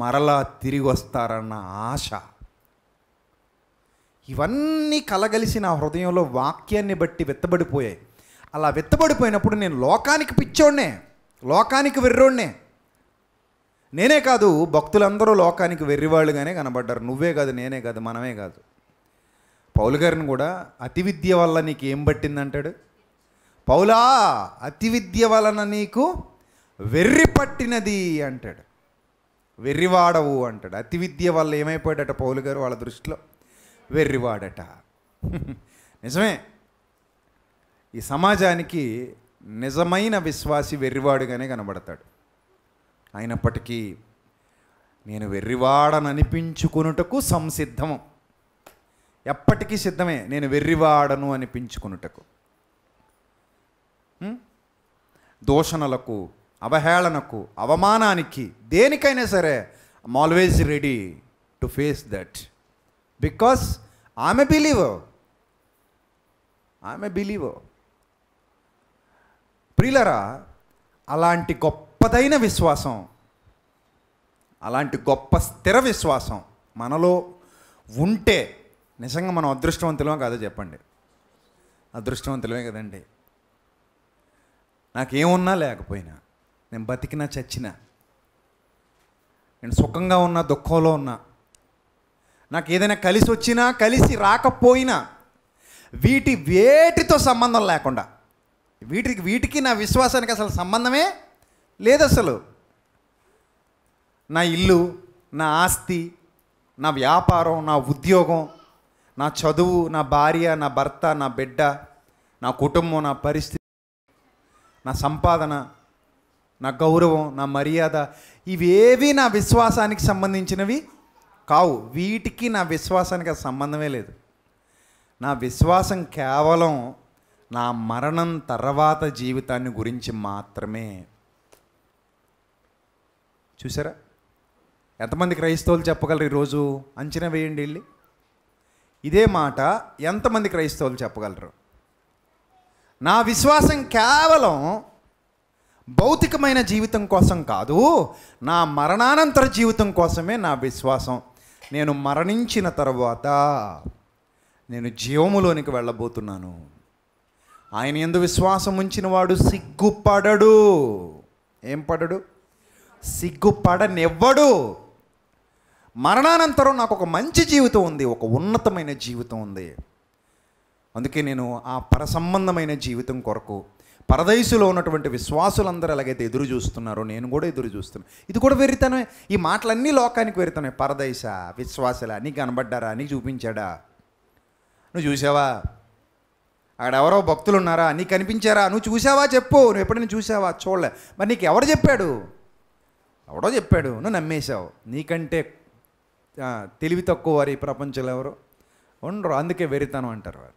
S1: మరలా తిరిగి వస్తారన్న ఆశ ఇవన్నీ కలగలిసి నా హృదయంలో వాక్యాన్ని బట్టి వెత్తబడిపోయాయి అలా వెత్తబడిపోయినప్పుడు నేను లోకానికి పిచ్చోడ్నే లోకానికి వెర్రోడ్నే నేనే కాదు భక్తులందరూ లోకానికి వెర్రివాళ్ళుగానే కనబడ్డారు నువ్వే కాదు నేనే కాదు మనమే కాదు పౌలు గారిని కూడా అతి విద్య వల్ల నీకు ఏం పట్టిందంటాడు పౌలా అతి విద్య వలన నీకు వెర్రి పట్టినది అంటాడు వెర్రివాడవు అంటాడు అతి విద్య వల్ల ఏమైపోయాడట పౌలు గారు వాళ్ళ దృష్టిలో వెర్రివాడట నిజమే ఈ సమాజానికి నిజమైన విశ్వాసి వెర్రివాడుగానే కనబడతాడు అయినప్పటికీ నేను వెర్రివాడననిపించుకునుటకు సంసిద్ధము ఎప్పటికీ సిద్ధమే నేను వెర్రివాడను అనిపించుకునుటకు దూషణలకు అవహేళనకు అవమానానికి దేనికైనా సరే I'm always ready to face that because ఆమె ఐమ్ ఆమె బిలీవ్ ప్రియులరా అలాంటి గొప్పదైన విశ్వాసం అలాంటి గొప్ప స్థిర విశ్వాసం మనలో ఉంటే నిజంగా మనం అదృష్టవంతులమే కాదో చెప్పండి అదృష్టవంతులమే కదండి నాకేమున్నా లేకపోయినా నేను బతికినా చచ్చిన నేను సుఖంగా ఉన్నా దుఃఖంలో ఉన్నా నాకు ఏదైనా కలిసి వచ్చినా కలిసి రాకపోయినా వీటి వేటితో సంబంధం లేకుండా వీటికి వీటికి నా విశ్వాసానికి అసలు సంబంధమే లేదు అసలు నా ఇల్లు నా ఆస్తి నా వ్యాపారం నా ఉద్యోగం నా చదువు నా భార్య నా భర్త నా బిడ్డ నా కుటుంబం నా పరిస్థితి నా సంపాదన నా గౌరవం నా మర్యాద ఇవేవి నా విశ్వాసానికి సంబంధించినవి కావు వీటికి నా విశ్వాసానికి సంబంధమే లేదు నా విశ్వాసం కేవలం నా మరణం తర్వాత జీవితాన్ని గురించి మాత్రమే చూసారా ఎంతమంది క్రైస్తవులు చెప్పగలరు ఈరోజు అంచనా వేయండి వెళ్ళి ఇదే మాట ఎంతమంది క్రైస్తవులు చెప్పగలరు నా విశ్వాసం కేవలం భౌతికమైన జీవితం కోసం కాదు నా మరణానంతర జీవితం కోసమే నా విశ్వాసం నేను మరణించిన తర్వాత నేను జీవములోనికి వెళ్ళబోతున్నాను ఆయన ఎందు విశ్వాసం ఉంచిన వాడు సిగ్గుపడడు ఏం పడడు సిగ్గుపడనివ్వడు మరణానంతరం నాకు ఒక మంచి జీవితం ఉంది ఒక ఉన్నతమైన జీవితం ఉంది అందుకే నేను ఆ పరసంబంధమైన జీవితం కొరకు పరదయసులో ఉన్నటువంటి విశ్వాసులందరూ ఎలాగైతే ఎదురు చూస్తున్నారో నేను కూడా ఎదురు చూస్తున్నాను ఇది కూడా వెరితనమే ఈ మాటలన్నీ లోకానికి వెరితనే పరదేశ విశ్వాసలా నీకు కనబడ్డారా నీకు చూపించాడా నువ్వు చూసావా అక్కడ ఎవరో భక్తులు ఉన్నారా నీకు కనిపించారా నువ్వు చూసావా చెప్పు నువ్వు ఎప్పుడైనా చూసావా చూడలే మరి నీకు ఎవరు చెప్పాడు ఎవడో చెప్పాడు నువ్వు నమ్మేశావు నీకంటే తెలివి తక్కువ వారు ఈ ప్రపంచంలో ఎవరు ఉండరు అందుకే వెరితనం అంటారు వారు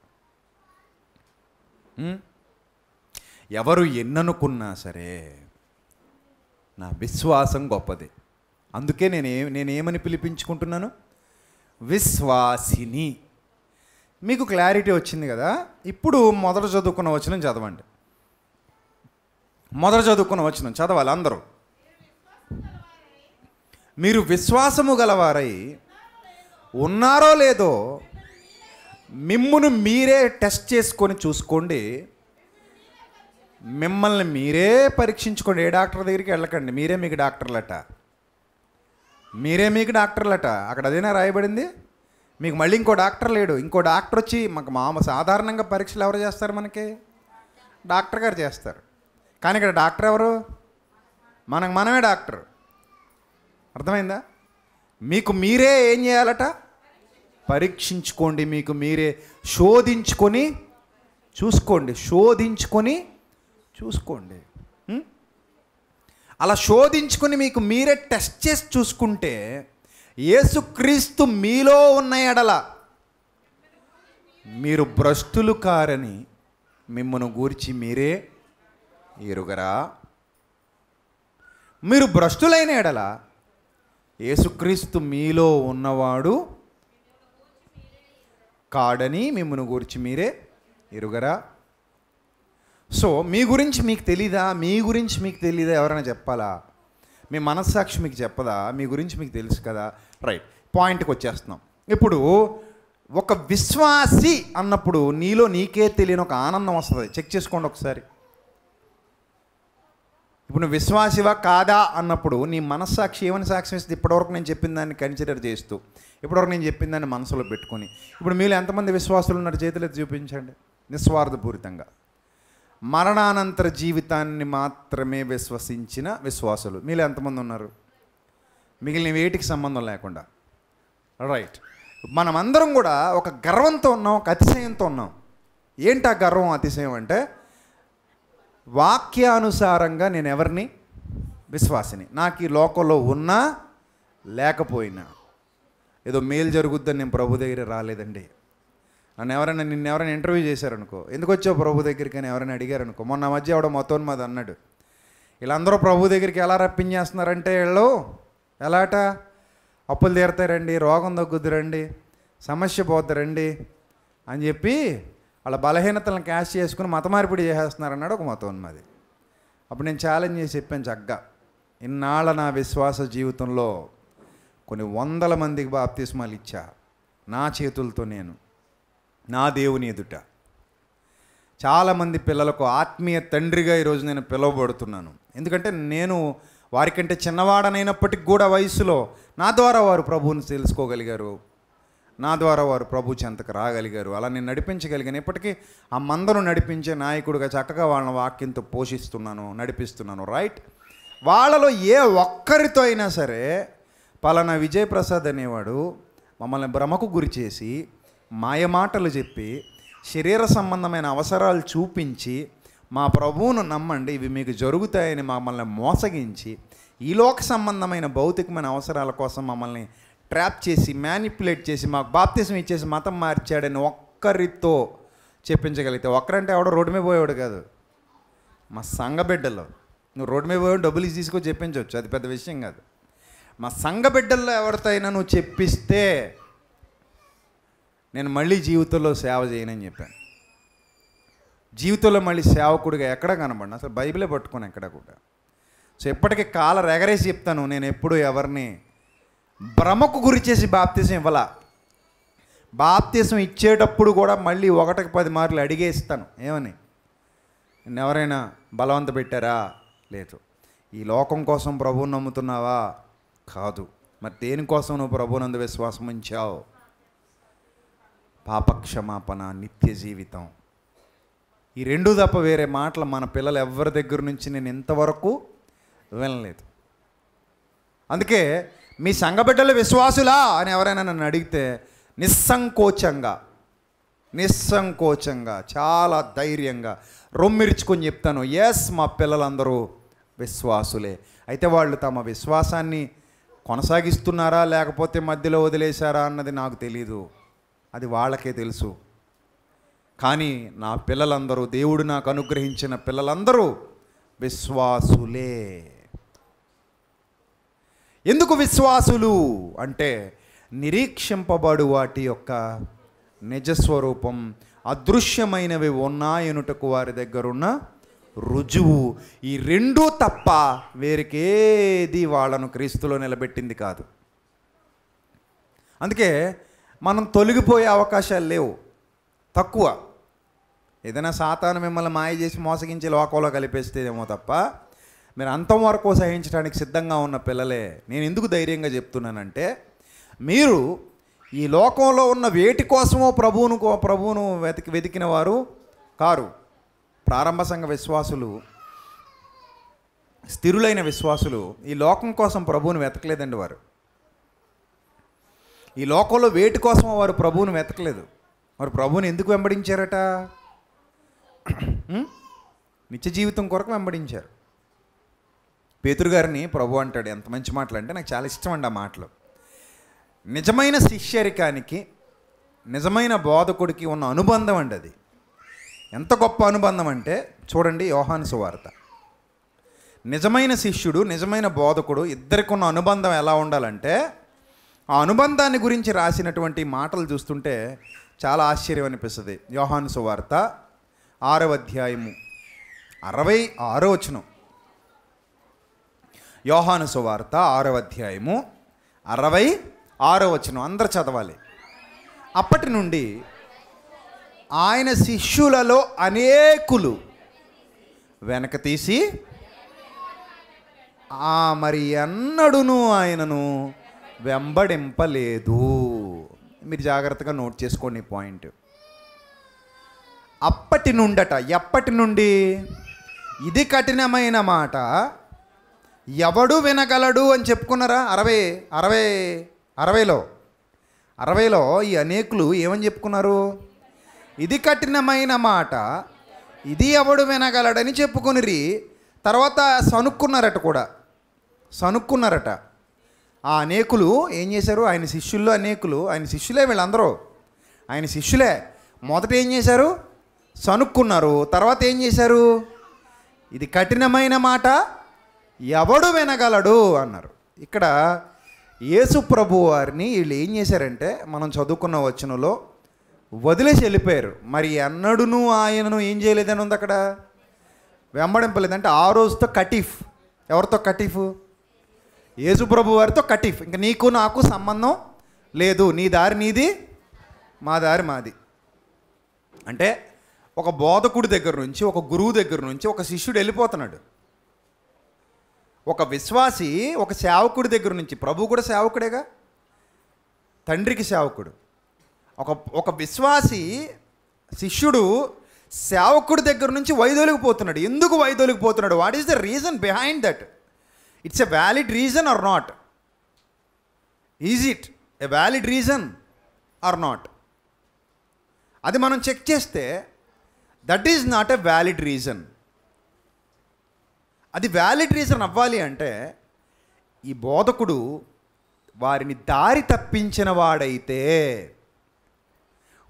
S1: ఎవరు ఎన్ననుకున్నా సరే నా విశ్వాసం గొప్పది అందుకే నేనే నేనేమని పిలిపించుకుంటున్నాను విశ్వాసిని మీకు క్లారిటీ వచ్చింది కదా ఇప్పుడు మొదట చదువుకున్న వచనం చదవండి మొదట చదువుకున్న వచనం చదవాలి అందరూ మీరు విశ్వాసము గలవారై ఉన్నారో లేదో మిమ్మును మీరే టెస్ట్ చేసుకొని చూసుకోండి మిమ్మల్ని మీరే పరీక్షించుకోండి ఏ డాక్టర్ దగ్గరికి వెళ్ళకండి మీరే మీకు డాక్టర్లట మీరే మీకు డాక్టర్లట అక్కడ అదేనా రాయబడింది మీకు మళ్ళీ ఇంకో డాక్టర్ లేడు ఇంకో డాక్టర్ వచ్చి మాకు మామ సాధారణంగా పరీక్షలు ఎవరు చేస్తారు మనకి డాక్టర్ గారు చేస్తారు కానీ ఇక్కడ డాక్టర్ ఎవరు మనకు మనమే డాక్టర్ అర్థమైందా మీకు మీరే ఏం చేయాలట పరీక్షించుకోండి మీకు మీరే శోధించుకొని చూసుకోండి శోధించుకొని చూసుకోండి అలా శోధించుకుని మీకు మీరే టెస్ట్ చేసి చూసుకుంటే యేసుక్రీస్తు మీలో ఉన్న ఎడల మీరు భ్రష్టులు కారని మిమ్మను గూర్చి మీరే ఎరుగరా మీరు భ్రష్టులైన ఎడల యేసుక్రీస్తు మీలో ఉన్నవాడు కాడని మిమ్మను గూర్చి మీరే ఎరుగరా సో మీ గురించి మీకు తెలీదా మీ గురించి మీకు తెలీదా ఎవరైనా చెప్పాలా మీ మనస్సాక్షి మీకు చెప్పదా మీ గురించి మీకు తెలుసు కదా రైట్ పాయింట్కి వచ్చేస్తున్నాం ఇప్పుడు ఒక విశ్వాసి అన్నప్పుడు నీలో నీకే తెలియని ఒక ఆనందం వస్తుంది చెక్ చేసుకోండి ఒకసారి ఇప్పుడు నువ్వు విశ్వాసివా కాదా అన్నప్పుడు నీ మనస్సాక్షి ఏమని సాక్షి ఇస్తుంది ఇప్పటివరకు నేను చెప్పిన దాన్ని కన్సిడర్ చేస్తూ ఇప్పటివరకు నేను చెప్పిన దాన్ని మనసులో పెట్టుకొని ఇప్పుడు మీలో ఎంతమంది విశ్వాసులు ఉన్నారు చేతులు చూపించండి నిస్వార్థపూరితంగా మరణానంతర జీవితాన్ని మాత్రమే విశ్వసించిన విశ్వాసులు మీలో ఎంతమంది ఉన్నారు మిగిలిన వేటికి సంబంధం లేకుండా రైట్ మనమందరం కూడా ఒక గర్వంతో ఉన్నాం ఒక అతిశయంతో ఉన్నాం ఏంటి ఆ గర్వం అతిశయం అంటే వాక్యానుసారంగా నేను ఎవరిని విశ్వాసిని నాకు ఈ లోకంలో ఉన్నా లేకపోయినా ఏదో మేలు జరుగుద్దని నేను ప్రభు దగ్గర రాలేదండి నన్ను ఎవరైనా నిన్న ఎవరైనా ఇంటర్వ్యూ చేశారనుకో ఎందుకు వచ్చావు ప్రభు దగ్గరికి అని ఎవరైనా అడిగారనుకో మొన్న మధ్య ఆవిడ మాది అన్నాడు వీళ్ళందరూ ప్రభు దగ్గరికి ఎలా రప్పించేస్తున్నారంటే వీళ్ళు ఎలాట అప్పులు తీరతారండి రోగం రండి సమస్య పోతారండి అని చెప్పి వాళ్ళ బలహీనతలను క్యాష్ చేసుకుని మత మార్పిడి చేసేస్తున్నారన్నాడు ఒక మతం మాది అప్పుడు నేను ఛాలెంజ్ చేసి చెప్పాను చక్కగా ఇన్నాళ్ళ నా విశ్వాస జీవితంలో కొన్ని వందల మందికి బాప్తిస్మాలు ఇచ్చా నా చేతులతో నేను నా దేవుని ఎదుట చాలామంది పిల్లలకు ఆత్మీయ తండ్రిగా ఈరోజు నేను పిలువబడుతున్నాను ఎందుకంటే నేను వారికంటే చిన్నవాడనైనప్పటికి కూడా వయసులో నా ద్వారా వారు ప్రభువుని తెలుసుకోగలిగారు నా ద్వారా వారు ప్రభు చెంతకు రాగలిగారు అలా నేను నడిపించగలిగాను ఇప్పటికీ ఆ మందను నడిపించే నాయకుడిగా చక్కగా వాళ్ళని వాక్యంతో పోషిస్తున్నాను నడిపిస్తున్నాను రైట్ వాళ్ళలో ఏ ఒక్కరితో అయినా సరే పలానా విజయప్రసాద్ అనేవాడు మమ్మల్ని భ్రమకు గురి చేసి మాయమాటలు చెప్పి శరీర సంబంధమైన అవసరాలు చూపించి మా ప్రభువును నమ్మండి ఇవి మీకు జరుగుతాయని మమ్మల్ని మోసగించి ఈ లోక సంబంధమైన భౌతికమైన అవసరాల కోసం మమ్మల్ని ట్రాప్ చేసి మ్యానిపులేట్ చేసి మాకు బాప్తిజం ఇచ్చేసి మతం మార్చాడని ఒక్కరితో చెప్పించగలిగితే ఒక్కరంటే ఎవడో రోడ్డు మీద పోయేవాడు కాదు మా సంఘ బిడ్డలో నువ్వు రోడ్డు మీద పోయి డబ్బులు తీసుకొని చెప్పించవచ్చు అది పెద్ద విషయం కాదు మా సంఘ బిడ్డల్లో ఎవరితో అయినా నువ్వు చెప్పిస్తే నేను మళ్ళీ జీవితంలో సేవ చేయనని చెప్పాను జీవితంలో మళ్ళీ సేవకుడిగా ఎక్కడ కనబడినా అసలు బైబిలే పట్టుకొని ఎక్కడ కూడా సో ఇప్పటికీ కాల రెగరేసి చెప్తాను నేను ఎప్పుడు ఎవరిని భ్రమకు గురి చేసి బాప్తీసం ఇవ్వాల బాప్తీసం ఇచ్చేటప్పుడు కూడా మళ్ళీ ఒకటికి పది మార్లు అడిగేస్తాను ఏమని ఎవరైనా బలవంత పెట్టారా లేదు ఈ లోకం కోసం ప్రభువు నమ్ముతున్నావా కాదు మరి దేనికోసం నువ్వు ప్రభునందు విశ్వాసం ఉంచావు పాపక్షమాపణ నిత్య జీవితం ఈ రెండు తప్ప వేరే మాటలు మన పిల్లలు ఎవరి దగ్గర నుంచి నేను ఇంతవరకు వినలేదు అందుకే మీ సంఘబిడ్డలు విశ్వాసులా అని ఎవరైనా నన్ను అడిగితే నిస్సంకోచంగా నిస్సంకోచంగా చాలా ధైర్యంగా రొమ్మిరుచుకొని చెప్తాను ఎస్ మా పిల్లలందరూ విశ్వాసులే అయితే వాళ్ళు తమ విశ్వాసాన్ని కొనసాగిస్తున్నారా లేకపోతే మధ్యలో వదిలేశారా అన్నది నాకు తెలీదు అది వాళ్ళకే తెలుసు కానీ నా పిల్లలందరూ దేవుడు నాకు అనుగ్రహించిన పిల్లలందరూ విశ్వాసులే ఎందుకు విశ్వాసులు అంటే నిరీక్షింపబడు వాటి యొక్క నిజస్వరూపం అదృశ్యమైనవి ఉన్నాయనుటకు వారి దగ్గరున్న రుజువు ఈ రెండూ తప్ప వేరికేది వాళ్ళను క్రీస్తులో నిలబెట్టింది కాదు అందుకే మనం తొలగిపోయే అవకాశాలు లేవు తక్కువ ఏదైనా సాతాను మిమ్మల్ని మాయ చేసి మోసగించి లోకంలో కలిపేస్తేదేమో తప్ప మీరు అంతం వరకు సహించడానికి సిద్ధంగా ఉన్న పిల్లలే నేను ఎందుకు ధైర్యంగా చెప్తున్నానంటే మీరు ఈ లోకంలో ఉన్న వేటి కోసమో ప్రభువును ప్రభువును వెతికి వెతికిన వారు కారు ప్రారంభ సంఘ విశ్వాసులు స్థిరులైన విశ్వాసులు ఈ లోకం కోసం ప్రభువును వెతకలేదండి వారు ఈ లోకంలో వేటి కోసం వారు ప్రభువును వెతకలేదు వారు ప్రభువుని ఎందుకు వెంబడించారట నిత్య జీవితం కొరకు వెంబడించారు పేతురు గారిని ప్రభు అంటాడు ఎంత మంచి మాటలు అంటే నాకు చాలా ఇష్టం అండి ఆ మాటలు నిజమైన శిష్యరికానికి నిజమైన బోధకుడికి ఉన్న అనుబంధం అండి అది ఎంత గొప్ప అనుబంధం అంటే చూడండి యోహాను సువార్త నిజమైన శిష్యుడు నిజమైన బోధకుడు ఇద్దరికి ఉన్న అనుబంధం ఎలా ఉండాలంటే ఆ అనుబంధాన్ని గురించి రాసినటువంటి మాటలు చూస్తుంటే చాలా ఆశ్చర్యం అనిపిస్తుంది యోహాను సువార్త ఆరవ అధ్యాయము అరవై ఆరో వచనం యోహాను సువార్త ఆరవ అధ్యాయము అరవై ఆరో వచనం అందరు చదవాలి అప్పటి నుండి ఆయన శిష్యులలో అనేకులు వెనక తీసి ఆ మరి ఎన్నడును ఆయనను వెంబడింపలేదు మీరు జాగ్రత్తగా నోట్ చేసుకోండి పాయింట్ అప్పటి నుండట ఎప్పటి నుండి ఇది కఠినమైన మాట ఎవడు వినగలడు అని చెప్పుకున్నారా అరవై అరవై అరవైలో అరవైలో ఈ అనేకులు ఏమని చెప్పుకున్నారు ఇది కఠినమైన మాట ఇది ఎవడు వినగలడని చెప్పుకుని తర్వాత సనుక్కున్నారట కూడా సనుక్కున్నారట ఆ అనేకులు ఏం చేశారు ఆయన శిష్యుల్లో అనేకులు ఆయన శిష్యులే వీళ్ళందరూ ఆయన శిష్యులే మొదట ఏం చేశారు సనుక్కున్నారు తర్వాత ఏం చేశారు ఇది కఠినమైన మాట ఎవడు వినగలడు అన్నారు ఇక్కడ యేసు ప్రభు వారిని వీళ్ళు ఏం చేశారంటే మనం చదువుకున్న వచనంలో వదిలేసి వెళ్ళిపోయారు మరి ఎన్నడూను ఆయనను ఏం చేయలేదని ఉంది అక్కడ వెంబడింపలేదంటే ఆ రోజుతో కటీఫ్ ఎవరితో కటీఫ్ యేసుప్రభు వారితో కటిఫ్ ఇంకా నీకు నాకు సంబంధం లేదు నీ దారి నీది మా దారి మాది అంటే ఒక బోధకుడి దగ్గర నుంచి ఒక గురువు దగ్గర నుంచి ఒక శిష్యుడు వెళ్ళిపోతున్నాడు ఒక విశ్వాసి ఒక సేవకుడి దగ్గర నుంచి ప్రభు కూడా సేవకుడేగా తండ్రికి సేవకుడు ఒక ఒక విశ్వాసి శిష్యుడు సేవకుడి దగ్గర నుంచి వైదొలిగిపోతున్నాడు ఎందుకు వైదొలిగిపోతున్నాడు what is the reason behind that it's a valid reason or not is it a valid reason or not అది మనం చెక్ చేస్తే that is not a valid reason అది వ్యాలిడ్ రీజన్ అవ్వాలి అంటే ఈ బోధకుడు వారిని దారి తప్పించిన వాడైతే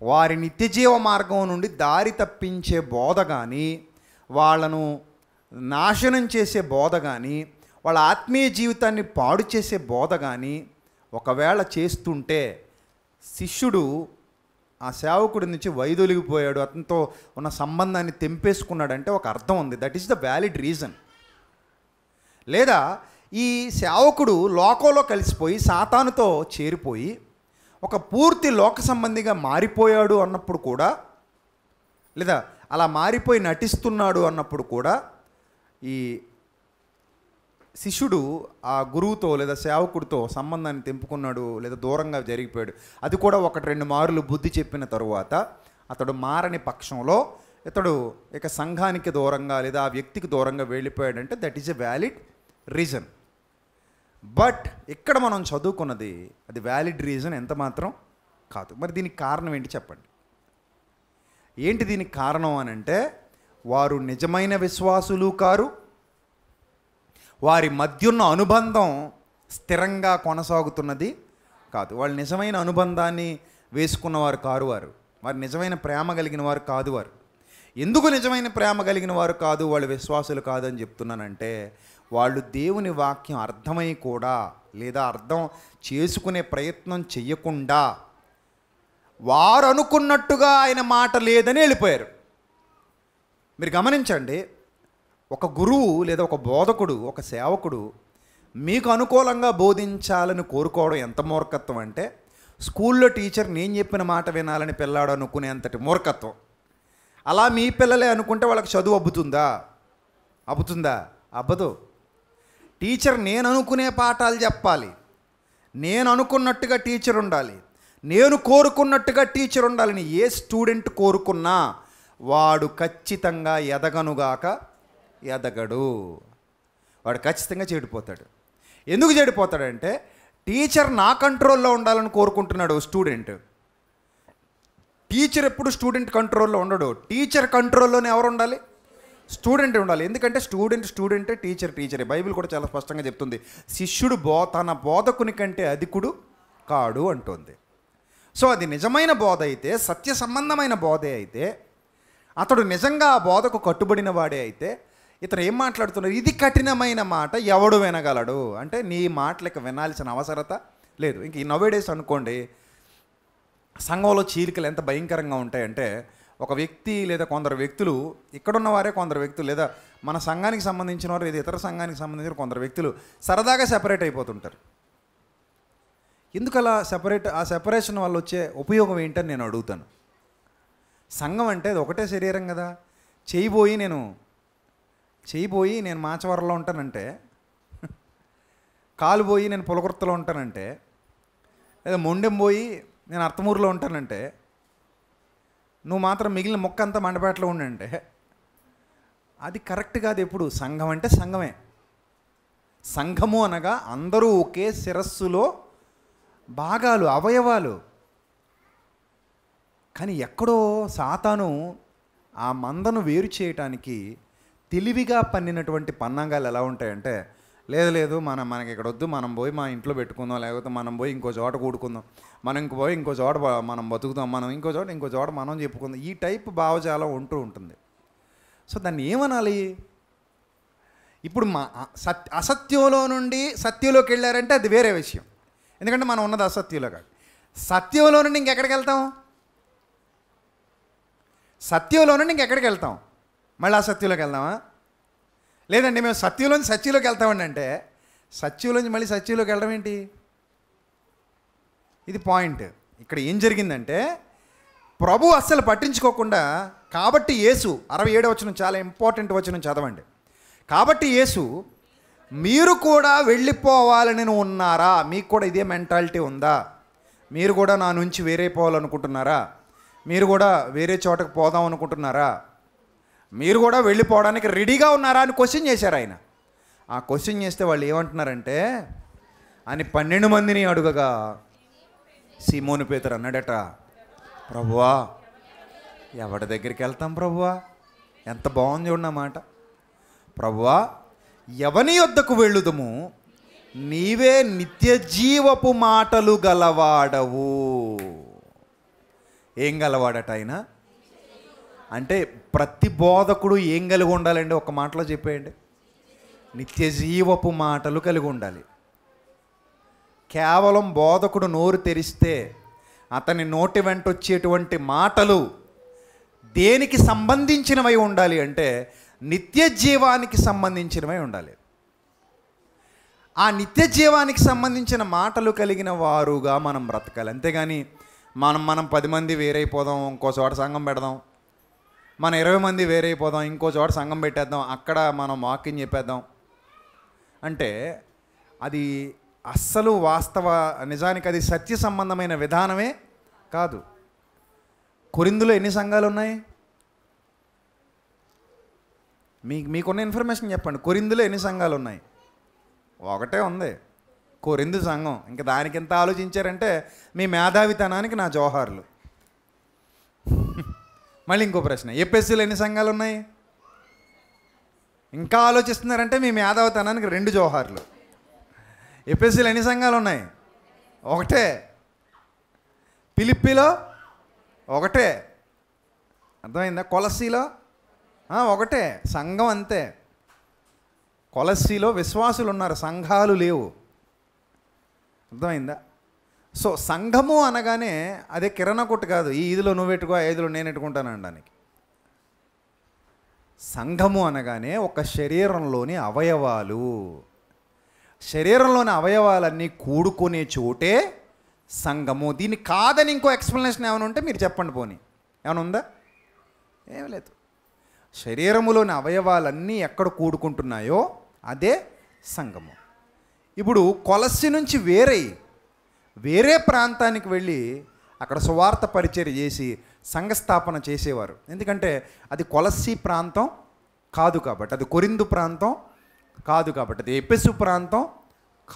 S1: వారి నిత్యజీవ మార్గం నుండి దారి తప్పించే బోధ కానీ వాళ్ళను నాశనం చేసే బోధ కానీ వాళ్ళ ఆత్మీయ జీవితాన్ని పాడు చేసే బోధ కానీ ఒకవేళ చేస్తుంటే శిష్యుడు ఆ సేవకుడి నుంచి వైదొలిగిపోయాడు అతనితో ఉన్న సంబంధాన్ని తెంపేసుకున్నాడంటే ఒక అర్థం ఉంది that is the valid reason లేదా ఈ సేవకుడు లోకంలో కలిసిపోయి సాతానుతో చేరిపోయి ఒక పూర్తి లోక సంబంధిగా మారిపోయాడు అన్నప్పుడు కూడా లేదా అలా మారిపోయి నటిస్తున్నాడు అన్నప్పుడు కూడా ఈ శిష్యుడు ఆ గురువుతో లేదా సేవకుడితో సంబంధాన్ని తెంపుకున్నాడు లేదా దూరంగా జరిగిపోయాడు అది కూడా ఒకటి రెండు మారులు బుద్ధి చెప్పిన తరువాత అతడు మారని పక్షంలో ఇతడు ఇక సంఘానికి దూరంగా లేదా ఆ వ్యక్తికి దూరంగా వెళ్ళిపోయాడంటే that is a valid reason but ఇక్కడ మనం చదువుకున్నది అది వ్యాలిడ్ రీజన్ ఎంత మాత్రం కాదు మరి దీనికి కారణం ఏంటి చెప్పండి ఏంటి దీనికి కారణం అనంటే వారు నిజమైన విశ్వాసులు కారు వారి ఉన్న అనుబంధం స్థిరంగా కొనసాగుతున్నది కాదు వాళ్ళు నిజమైన అనుబంధాన్ని వేసుకున్నవారు కారు వారు వారు నిజమైన ప్రేమ కలిగిన వారు కాదు వారు ఎందుకు నిజమైన ప్రేమ కలిగిన వారు కాదు వాళ్ళు విశ్వాసులు కాదని చెప్తున్నానంటే వాళ్ళు దేవుని వాక్యం అర్థమై కూడా లేదా అర్థం చేసుకునే ప్రయత్నం చేయకుండా వారు అనుకున్నట్టుగా ఆయన మాట లేదని వెళ్ళిపోయారు మీరు గమనించండి ఒక గురువు లేదా ఒక బోధకుడు ఒక సేవకుడు మీకు అనుకూలంగా బోధించాలని కోరుకోవడం ఎంత మూర్ఖత్వం అంటే స్కూల్లో టీచర్ నేను చెప్పిన మాట వినాలని పిల్లాడు అనుకునేంతటి మూర్ఖత్వం అలా మీ పిల్లలే అనుకుంటే వాళ్ళకి చదువు అబ్బుతుందా అబ్బుతుందా అబ్బదు టీచర్ నేను అనుకునే పాఠాలు చెప్పాలి నేను అనుకున్నట్టుగా టీచర్ ఉండాలి నేను కోరుకున్నట్టుగా టీచర్ ఉండాలని ఏ స్టూడెంట్ కోరుకున్నా వాడు ఖచ్చితంగా ఎదగనుగాక ఎదగడు వాడు ఖచ్చితంగా చెడిపోతాడు ఎందుకు చెడిపోతాడంటే టీచర్ నా కంట్రోల్లో ఉండాలని కోరుకుంటున్నాడు స్టూడెంట్ టీచర్ ఎప్పుడు స్టూడెంట్ కంట్రోల్లో ఉండడు టీచర్ కంట్రోల్లోనే ఎవరు ఉండాలి స్టూడెంట్ ఉండాలి ఎందుకంటే స్టూడెంట్ స్టూడెంటే టీచర్ టీచరే బైబిల్ కూడా చాలా స్పష్టంగా చెప్తుంది శిష్యుడు బో తన బోధకుని కంటే అధికుడు కాడు అంటుంది సో అది నిజమైన బోధ అయితే సత్య సంబంధమైన బోధే అయితే అతడు నిజంగా ఆ బోధకు కట్టుబడిన వాడే అయితే ఇతను ఏం మాట్లాడుతున్నారు ఇది కఠినమైన మాట ఎవడు వినగలడు అంటే నీ మాటలకు వినాల్సిన అవసరత లేదు ఇంక ఈ నవేడేస్ అనుకోండి సంఘంలో చీలికలు ఎంత భయంకరంగా ఉంటాయంటే ఒక వ్యక్తి లేదా కొందరు వ్యక్తులు ఇక్కడున్న వారే కొందరు వ్యక్తులు లేదా మన సంఘానికి సంబంధించిన వారు లేదా ఇతర సంఘానికి సంబంధించిన కొందరు వ్యక్తులు సరదాగా సెపరేట్ అయిపోతుంటారు ఎందుకలా సెపరేట్ ఆ సెపరేషన్ వల్ల వచ్చే ఉపయోగం ఏంటని నేను అడుగుతాను సంఘం అంటే అది ఒకటే శరీరం కదా చేయిపోయి నేను చేయిపోయి నేను మాచవరంలో ఉంటానంటే కాలు పోయి నేను పులకుర్తలో ఉంటానంటే లేదా మొండెం పోయి నేను అర్థమూరులో ఉంటానంటే నువ్వు మాత్రం మిగిలిన మొక్క అంతా మండపేటలో ఉండంటే అది కరెక్ట్ కాదు ఎప్పుడు సంఘం అంటే సంఘమే సంఘము అనగా అందరూ ఒకే శిరస్సులో భాగాలు అవయవాలు కానీ ఎక్కడో సాతాను ఆ మందను వేరు చేయటానికి తెలివిగా పన్నినటువంటి పన్నాంగాలు ఎలా ఉంటాయంటే లేదు లేదు మనం మనకి ఇక్కడ వద్దు మనం పోయి మా ఇంట్లో పెట్టుకుందాం లేకపోతే మనం పోయి ఇంకో చోట కూడుకుందాం మనం ఇంకో పోయి ఇంకో చోట మనం బతుకుదాం మనం ఇంకో చోట ఇంకో చోట మనం చెప్పుకుందాం ఈ టైప్ భావజాలం ఉంటూ ఉంటుంది సో దాన్ని ఏమనాలి ఇప్పుడు మా సత్య అసత్యంలో నుండి సత్యంలోకి వెళ్ళారంటే అది వేరే విషయం ఎందుకంటే మనం ఉన్నది అసత్యంలో కాదు సత్యంలో నుండి ఇంకెక్కడికి వెళ్తాం సత్యంలో నుండి ఇంకెక్కడికి వెళ్తాం మళ్ళీ ఆ సత్యంలోకి వెళ్దామా లేదండి మేము సత్యంలోంచి సత్యంలోకి వెళ్తామండి అంటే సత్యంలోంచి మళ్ళీ సత్యంలోకి వెళ్ళడం ఏంటి ఇది పాయింట్ ఇక్కడ ఏం జరిగిందంటే ప్రభు అస్సలు పట్టించుకోకుండా కాబట్టి యేసు అరవై ఏడవ వచనం చాలా ఇంపార్టెంట్ వచనం చదవండి కాబట్టి యేసు మీరు కూడా వెళ్ళిపోవాలని ఉన్నారా మీకు కూడా ఇదే మెంటాలిటీ ఉందా మీరు కూడా నా నుంచి వేరే పోవాలనుకుంటున్నారా మీరు కూడా వేరే చోటకు పోదాం అనుకుంటున్నారా మీరు కూడా వెళ్ళిపోవడానికి రెడీగా ఉన్నారా అని క్వశ్చన్ చేశారు ఆయన ఆ క్వశ్చన్ చేస్తే వాళ్ళు ఏమంటున్నారంటే అని పన్నెండు మందిని అడుగగా సిమోను పేతరు అన్నాడట ప్రభువా ఎవడి దగ్గరికి వెళ్తాం ప్రభువా ఎంత బాగుంది మాట ప్రభువా ఎవని యొద్దకు వెళ్ళుదము నీవే నిత్య జీవపు మాటలు గలవాడవు ఏం గలవాడట అయినా అంటే ప్రతి బోధకుడు ఏం కలిగి ఉండాలండి ఒక మాటలో చెప్పేయండి నిత్య జీవపు మాటలు కలిగి ఉండాలి కేవలం బోధకుడు నోరు తెరిస్తే అతని నోటి వెంట వచ్చేటువంటి మాటలు దేనికి సంబంధించినవై ఉండాలి అంటే నిత్య జీవానికి సంబంధించినవై ఉండాలి ఆ నిత్య జీవానికి సంబంధించిన మాటలు కలిగిన వారుగా మనం బ్రతకాలి అంతేగాని మనం మనం పది మంది వేరైపోదాం ఇంకో చోట సంఘం పెడదాం మన ఇరవై మంది వేరైపోదాం ఇంకో చోట సంఘం పెట్టేద్దాం అక్కడ మనం వాకింగ్ చెప్పేద్దాం అంటే అది అస్సలు వాస్తవ నిజానికి అది సత్య సంబంధమైన విధానమే కాదు కొరిందులో ఎన్ని సంఘాలు ఉన్నాయి మీ మీకున్న ఇన్ఫర్మేషన్ చెప్పండి కొరిందులో ఎన్ని సంఘాలు ఉన్నాయి ఒకటే ఉంది కొరిందు సంఘం ఇంకా ఎంత ఆలోచించారంటే మీ మేధావితనానికి నా జోహార్లు మళ్ళీ ఇంకో ప్రశ్న ఎపిఎస్సీలు ఎన్ని సంఘాలు ఉన్నాయి ఇంకా ఆలోచిస్తున్నారంటే మీ మేధావతనానికి రెండు జోహార్లు ఎపిఎస్సీలు ఎన్ని సంఘాలు ఉన్నాయి ఒకటే పిలిప్పిలో ఒకటే అర్థమైందా కొలసీలో ఒకటే సంఘం అంతే కొలసీలో విశ్వాసులు ఉన్నారు సంఘాలు లేవు అర్థమైందా సో సంఘము అనగానే అదే కిరణ కొట్టు కాదు ఈ ఇదిలో నువ్వు పెట్టుకో ఐదులో నేను పెట్టుకుంటాను అనడానికి సంఘము అనగానే ఒక శరీరంలోని అవయవాలు శరీరంలోని అవయవాలన్నీ కూడుకునే చోటే సంఘము దీన్ని కాదని ఇంకో ఎక్స్ప్లెనేషన్ ఏమైనా ఉంటే మీరు చెప్పండి పోనీ ఏమైనా ఉందా ఏమి లేదు శరీరములోని అవయవాలన్నీ ఎక్కడ కూడుకుంటున్నాయో అదే సంఘము ఇప్పుడు కొలసి నుంచి వేరే వేరే ప్రాంతానికి వెళ్ళి అక్కడ సువార్త పరిచయం చేసి సంఘస్థాపన చేసేవారు ఎందుకంటే అది కొలసి ప్రాంతం కాదు కాబట్టి అది కొరిందు ప్రాంతం కాదు కాబట్టి అది ఎపెసు ప్రాంతం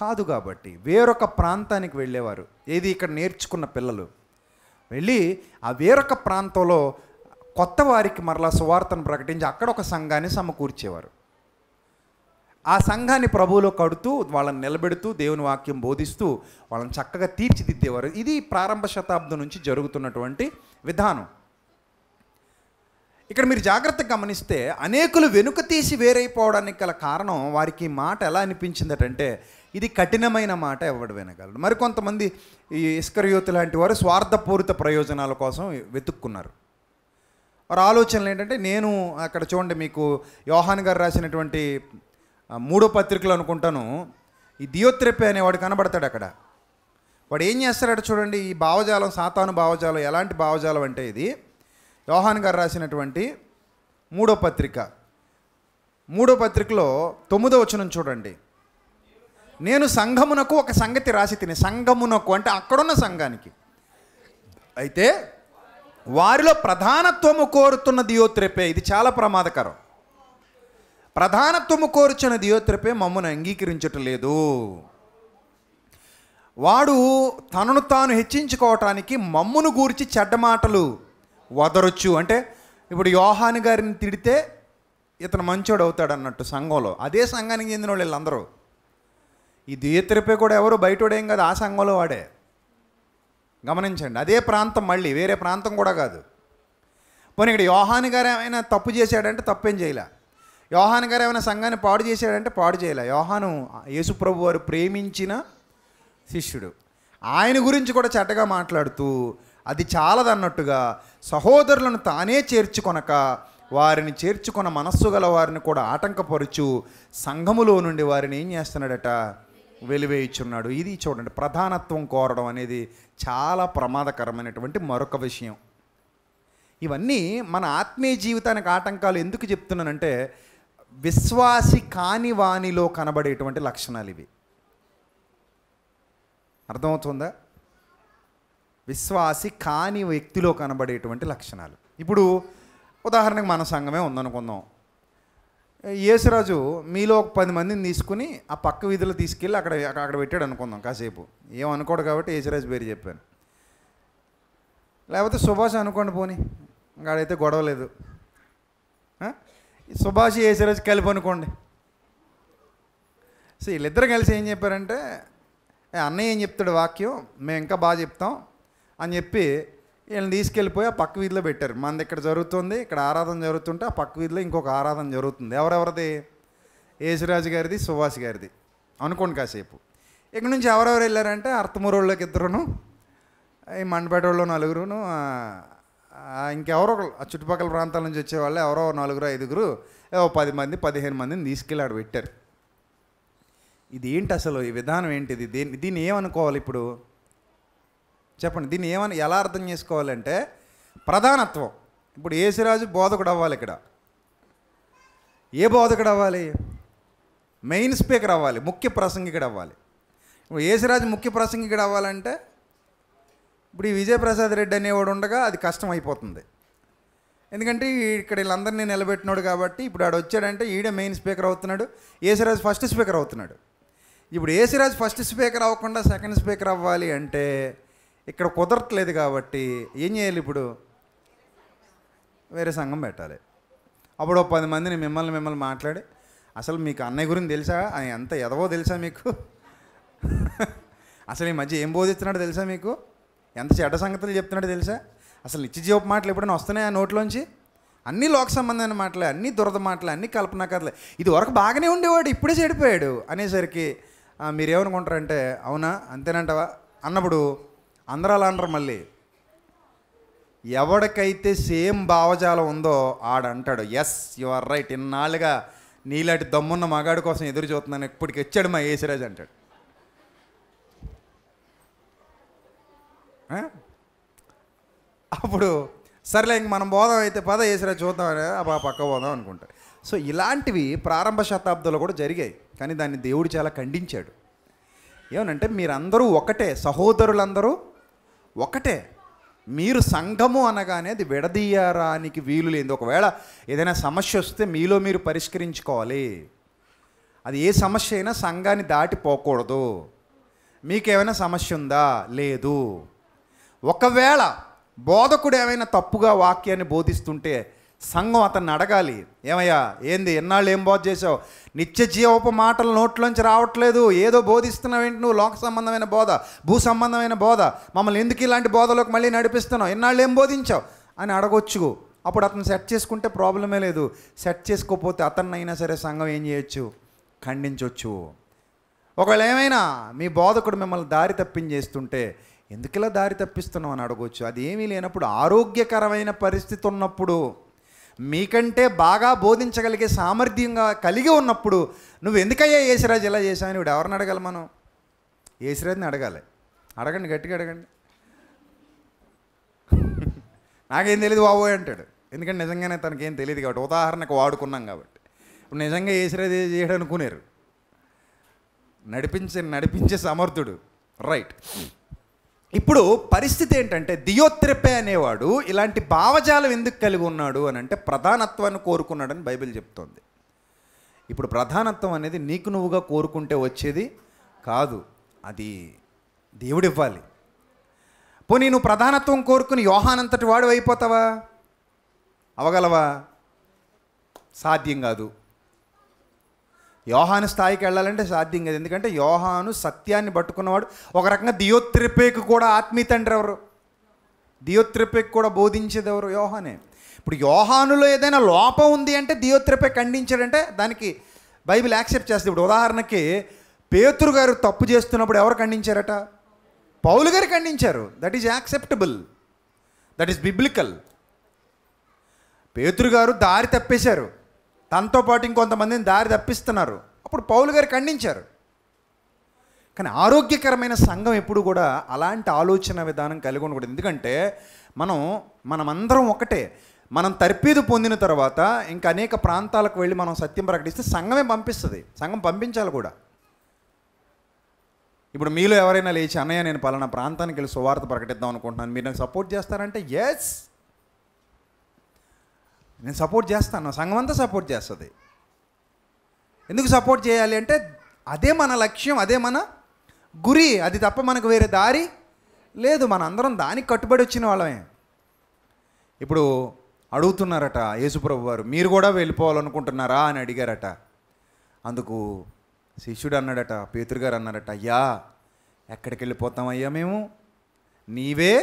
S1: కాదు కాబట్టి వేరొక ప్రాంతానికి వెళ్ళేవారు ఏది ఇక్కడ నేర్చుకున్న పిల్లలు వెళ్ళి ఆ వేరొక ప్రాంతంలో కొత్త వారికి మరలా సువార్తను ప్రకటించి అక్కడ ఒక సంఘాన్ని సమకూర్చేవారు ఆ సంఘాన్ని ప్రభువులో కడుతూ వాళ్ళని నిలబెడుతూ దేవుని వాక్యం బోధిస్తూ వాళ్ళని చక్కగా తీర్చిదిద్దేవారు ఇది ప్రారంభ శతాబ్దం నుంచి జరుగుతున్నటువంటి విధానం ఇక్కడ మీరు జాగ్రత్త గమనిస్తే అనేకులు వెనుక తీసి వేరైపోవడానికి గల కారణం వారికి మాట ఎలా అనిపించిందటంటే ఇది కఠినమైన మాట ఎవడు వినగలడు మరి కొంతమంది ఈ ఇస్కరయోతు లాంటి వారు స్వార్థపూరిత ప్రయోజనాల కోసం వెతుక్కున్నారు వారి ఆలోచనలు ఏంటంటే నేను అక్కడ చూడండి మీకు యోహాన్ గారు రాసినటువంటి మూడో పత్రికలో అనుకుంటాను ఈ దియోత్రెప్పే అనేవాడు కనబడతాడు అక్కడ వాడు ఏం చేస్తాడట చూడండి ఈ భావజాలం సాతాను భావజాలం ఎలాంటి భావజాలం అంటే ఇది యోహాన్ గారు రాసినటువంటి మూడో పత్రిక మూడో పత్రికలో తొమ్మిదో వచనం చూడండి నేను సంఘమునకు ఒక సంగతి రాసి తిని సంఘమునకు అంటే అక్కడున్న సంఘానికి అయితే వారిలో ప్రధానత్వము కోరుతున్న దియోత్రెపే ఇది చాలా ప్రమాదకరం ప్రధానత్వము కోరుచున్న దియోత్రపే మమ్మను అంగీకరించటం లేదు వాడు తనను తాను హెచ్చించుకోవటానికి మమ్మును గూర్చి చెడ్డ మాటలు వదరొచ్చు అంటే ఇప్పుడు యోహాని గారిని తిడితే ఇతను మంచోడు అవుతాడు అన్నట్టు సంఘంలో అదే సంఘానికి చెందిన వాళ్ళు వీళ్ళందరూ ఈ దియత్రిపే కూడా ఎవరు బయటోడేం కాదు ఆ సంఘంలో వాడే గమనించండి అదే ప్రాంతం మళ్ళీ వేరే ప్రాంతం కూడా కాదు పోనీ ఇక్కడ యోహాని గారు ఏమైనా తప్పు చేశాడంటే తప్పేం చేయలే యోహాన్ గారు ఏమైనా సంఘాన్ని పాడు చేశాడంటే పాడు చేయలే యోహాను యేసుప్రభు వారు ప్రేమించిన శిష్యుడు ఆయన గురించి కూడా చెడ్డగా మాట్లాడుతూ అది చాలదన్నట్టుగా సహోదరులను తానే చేర్చుకొనక వారిని చేర్చుకున్న మనస్సు గల వారిని కూడా ఆటంకపరుచు సంఘములో నుండి వారిని ఏం చేస్తున్నాడట వెలివేయుచున్నాడు ఇది చూడండి ప్రధానత్వం కోరడం అనేది చాలా ప్రమాదకరమైనటువంటి మరొక విషయం ఇవన్నీ మన ఆత్మీయ జీవితానికి ఆటంకాలు ఎందుకు చెప్తున్నానంటే విశ్వాసి కాని వాణిలో కనబడేటువంటి లక్షణాలు ఇవి అర్థమవుతుందా విశ్వాసి కాని వ్యక్తిలో కనబడేటువంటి లక్షణాలు ఇప్పుడు ఉదాహరణకు మన సంఘమే ఉందనుకుందాం యేసురాజు మీలో ఒక పది మందిని తీసుకుని ఆ పక్క వీధిలో తీసుకెళ్ళి అక్కడ అక్కడ పెట్టాడు అనుకుందాం కాసేపు ఏమనుకోడు కాబట్టి యేసురాజు పేరు చెప్పాను లేకపోతే సుభాష్ అనుకోండి పోని ఇంకాడైతే గొడవ లేదు సుభాష్ రోజు కలిపి అనుకోండి సో వీళ్ళిద్దరు కలిసి ఏం చెప్పారంటే అన్నయ్య ఏం చెప్తాడు వాక్యం మేము ఇంకా బాగా చెప్తాం అని చెప్పి వీళ్ళని తీసుకెళ్ళిపోయి ఆ పక్క వీధిలో పెట్టారు మనది ఇక్కడ జరుగుతుంది ఇక్కడ ఆరాధన జరుగుతుంటే ఆ పక్క వీధిలో ఇంకొక ఆరాధన జరుగుతుంది ఎవరెవరిది యేసురాజు గారిది సుభాష్ గారిది అనుకోండి కాసేపు ఇక్కడ నుంచి ఎవరెవరు వెళ్ళారంటే అర్థమూరు వాళ్ళకి ఇద్దరును ఈ మండపేట వాళ్ళు నలుగురును ఇంకెవరో ఆ చుట్టుపక్కల ప్రాంతాల నుంచి వచ్చేవాళ్ళు ఎవరో నలుగురు ఐదుగురు ఏవో పది మంది పదిహేను మందిని తీసుకెళ్ళి ఆడ పెట్టారు ఇది ఏంటి అసలు ఈ విధానం ఏంటిది దీన్ని దీన్ని ఏమనుకోవాలి ఇప్పుడు చెప్పండి దీన్ని ఏమని ఎలా అర్థం చేసుకోవాలంటే ప్రధానత్వం ఇప్పుడు ఏసిరాజు బోధకుడు అవ్వాలి ఇక్కడ ఏ బోధకుడు అవ్వాలి మెయిన్ స్పీకర్ అవ్వాలి ముఖ్య ప్రసంగికుడు అవ్వాలి ఏసిరాజు ముఖ్య ప్రసంగికుడు అవ్వాలంటే ఇప్పుడు ఈ విజయప్రసాద్ రెడ్డి అనేవాడు ఉండగా అది కష్టం అయిపోతుంది ఎందుకంటే ఇక్కడ వీళ్ళందరినీ నిలబెట్టినాడు కాబట్టి ఇప్పుడు ఆడు వచ్చాడంటే ఈడే మెయిన్ స్పీకర్ అవుతున్నాడు ఏసీరాజ్ ఫస్ట్ స్పీకర్ అవుతున్నాడు ఇప్పుడు ఏసీరాజ్ ఫస్ట్ స్పీకర్ అవ్వకుండా సెకండ్ స్పీకర్ అవ్వాలి అంటే ఇక్కడ కుదరట్లేదు కాబట్టి ఏం చేయాలి ఇప్పుడు వేరే సంఘం పెట్టాలి అప్పుడు పది మందిని మిమ్మల్ని మిమ్మల్ని మాట్లాడి అసలు మీకు అన్నయ్య గురించి తెలుసా ఆయన ఎంత ఎదవో తెలుసా మీకు అసలు ఈ మధ్య ఏం బోధిస్తున్నాడో తెలుసా మీకు ఎంత చెడ్డ సంగతులు చెప్తున్నాడో తెలుసా అసలు నిత్యజీవపు మాటలు ఎప్పుడైనా వస్తున్నాయా నోట్లోంచి అన్ని లోక సంబంధమైన మాటలే అన్ని దురద మాటలే అన్ని కల్పనా కథలే ఇది వరకు బాగానే ఉండేవాడు ఇప్పుడే చెడిపోయాడు అనేసరికి మీరేమనుకుంటారంటే అవునా అంతేనంటవా అన్నప్పుడు అందరూ అలా అంటారు మళ్ళీ ఎవడికైతే సేమ్ భావజాలం ఉందో ఆడంటాడు ఎస్ యు ఆర్ రైట్ ఇన్నాళ్ళుగా నీలాంటి దమ్మున్న మగాడి కోసం ఎదురు చూస్తున్నాను ఇప్పటికి వచ్చాడు మా ఏసిరాజ్ అంటాడు అప్పుడు సర్లే ఇంక మనం బోధం అయితే పద వేసిరా చూద్దాం అబ్బా పక్క పోదాం అనుకుంటా సో ఇలాంటివి ప్రారంభ శతాబ్దంలో కూడా జరిగాయి కానీ దాన్ని దేవుడు చాలా ఖండించాడు ఏమనంటే మీరందరూ ఒకటే సహోదరులందరూ ఒకటే మీరు సంఘము అనగానే అది విడదీయరానికి వీలు లేదు ఒకవేళ ఏదైనా సమస్య వస్తే మీలో మీరు పరిష్కరించుకోవాలి అది ఏ సమస్య అయినా సంఘాన్ని దాటిపోకూడదు మీకేమైనా సమస్య ఉందా లేదు ఒకవేళ బోధకుడు ఏమైనా తప్పుగా వాక్యాన్ని బోధిస్తుంటే సంఘం అతన్ని అడగాలి ఏమయ్యా ఏంది ఎన్నాళ్ళు ఏం బోధ చేసావు నిత్య జీవప మాటలు నోట్లోంచి రావట్లేదు ఏదో ఏంటి నువ్వు లోక సంబంధమైన బోధ భూ సంబంధమైన బోధ మమ్మల్ని ఎందుకు ఇలాంటి బోధలోకి మళ్ళీ నడిపిస్తున్నావు ఎన్నాళ్ళు ఏం బోధించావు అని అడగొచ్చు అప్పుడు అతను సెట్ చేసుకుంటే ప్రాబ్లమే లేదు సెట్ చేసుకోకపోతే అతన్ని అయినా సరే సంఘం ఏం చేయొచ్చు ఖండించవచ్చు ఒకవేళ ఏమైనా మీ బోధకుడు మిమ్మల్ని దారి తప్పించేస్తుంటే ఎందుకలా దారి తప్పిస్తున్నావు అని అడగవచ్చు అది ఏమీ లేనప్పుడు ఆరోగ్యకరమైన పరిస్థితి ఉన్నప్పుడు మీకంటే బాగా బోధించగలిగే సామర్థ్యంగా కలిగి ఉన్నప్పుడు నువ్వు ఎందుకయ్యా ఏసిరాజు ఇలా చేశావు ఇప్పుడు ఎవరిని అడగాలి మనం ఏసిరాజుని అడగాలి అడగండి గట్టిగా అడగండి నాకేం తెలియదు బాబోయ్ అంటాడు ఎందుకంటే నిజంగానే తనకేం తెలియదు కాబట్టి ఉదాహరణకు వాడుకున్నాం కాబట్టి ఇప్పుడు నిజంగా ఏ చేయడం అనుకునేరు నడిపించే నడిపించే సమర్థుడు రైట్ ఇప్పుడు పరిస్థితి ఏంటంటే దియోత్రిపే అనేవాడు ఇలాంటి భావజాలం ఎందుకు కలిగి ఉన్నాడు అని అంటే ప్రధానత్వాన్ని కోరుకున్నాడని బైబిల్ చెప్తోంది ఇప్పుడు ప్రధానత్వం అనేది నీకు నువ్వుగా కోరుకుంటే వచ్చేది కాదు అది దేవుడివ్వాలి పోనీ నువ్వు ప్రధానత్వం కోరుకుని యోహానంతటి వాడు అయిపోతావా అవగలవా సాధ్యం కాదు యోహాను స్థాయికి వెళ్ళాలంటే సాధ్యం కాదు ఎందుకంటే యోహాను సత్యాన్ని పట్టుకున్నవాడు ఒక రకంగా దియోత్రిపేక్ కూడా ఆత్మీయ తండ్రి ఎవరు దియోత్రిపేక్ కూడా బోధించేది ఎవరు యోహానే ఇప్పుడు యోహానులో ఏదైనా లోపం ఉంది అంటే దియోత్రిపే ఖండించాడంటే దానికి బైబిల్ యాక్సెప్ట్ చేస్తుంది ఇప్పుడు ఉదాహరణకి పేతురు గారు తప్పు చేస్తున్నప్పుడు ఎవరు ఖండించారట పౌలు గారు ఖండించారు that is acceptable that is biblical పేతురు గారు దారి తప్పేశారు తనతో పాటు ఇంకొంతమందిని దారి తప్పిస్తున్నారు అప్పుడు పౌలు గారు ఖండించారు కానీ ఆరోగ్యకరమైన సంఘం ఎప్పుడు కూడా అలాంటి ఆలోచన విధానం కలిగి ఉండకూడదు ఎందుకంటే మనం మనమందరం ఒకటే మనం తర్పీదు పొందిన తర్వాత ఇంకా అనేక ప్రాంతాలకు వెళ్ళి మనం సత్యం ప్రకటిస్తే సంఘమే పంపిస్తుంది సంఘం పంపించాలి కూడా ఇప్పుడు మీలో ఎవరైనా లేచి అన్నయ్య నేను పలానా ప్రాంతానికి వెళ్ళి సువార్త ప్రకటిద్దాం అనుకుంటున్నాను మీరు నాకు సపోర్ట్ చేస్తారంటే ఎస్ నేను సపోర్ట్ చేస్తాను సంఘం అంతా సపోర్ట్ చేస్తుంది ఎందుకు సపోర్ట్ చేయాలి అంటే అదే మన లక్ష్యం అదే మన గురి అది తప్ప మనకు వేరే దారి లేదు మన అందరం దానికి కట్టుబడి వచ్చిన వాళ్ళమే ఇప్పుడు అడుగుతున్నారట యేసుప్రభు వారు మీరు కూడా వెళ్ళిపోవాలనుకుంటున్నారా అని అడిగారట అందుకు శిష్యుడు అన్నాడట పేతురు గారు అన్నారట అయ్యా ఎక్కడికి వెళ్ళిపోతామయ్యా మేము నీవే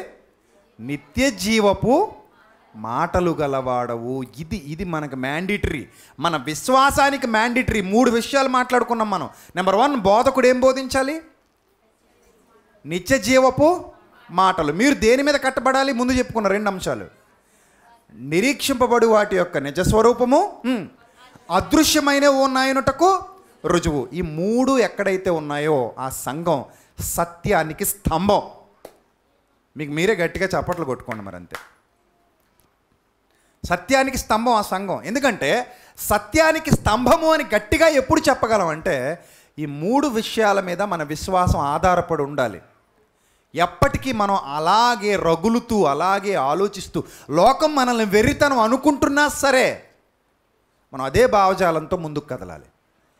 S1: నిత్య జీవపు మాటలు గలవాడవు ఇది ఇది మనకు మ్యాండిటరీ మన విశ్వాసానికి మ్యాండిటరీ మూడు విషయాలు మాట్లాడుకున్నాం మనం నెంబర్ వన్ బోధకుడు ఏం బోధించాలి నిత్య జీవపు మాటలు మీరు దేని మీద కట్టబడాలి ముందు చెప్పుకున్న రెండు అంశాలు నిరీక్షింపబడి వాటి యొక్క నిజస్వరూపము అదృశ్యమైన ఉన్నాయనుటకు రుజువు ఈ మూడు ఎక్కడైతే ఉన్నాయో ఆ సంఘం సత్యానికి స్తంభం మీకు మీరే గట్టిగా చప్పట్లు కొట్టుకోండి మరి అంతే సత్యానికి స్తంభం ఆ సంఘం ఎందుకంటే సత్యానికి స్తంభము అని గట్టిగా ఎప్పుడు చెప్పగలం అంటే ఈ మూడు విషయాల మీద మన విశ్వాసం ఆధారపడి ఉండాలి ఎప్పటికీ మనం అలాగే రగులుతూ అలాగే ఆలోచిస్తూ లోకం మనల్ని వెర్రితనం అనుకుంటున్నా సరే మనం అదే భావజాలంతో ముందుకు కదలాలి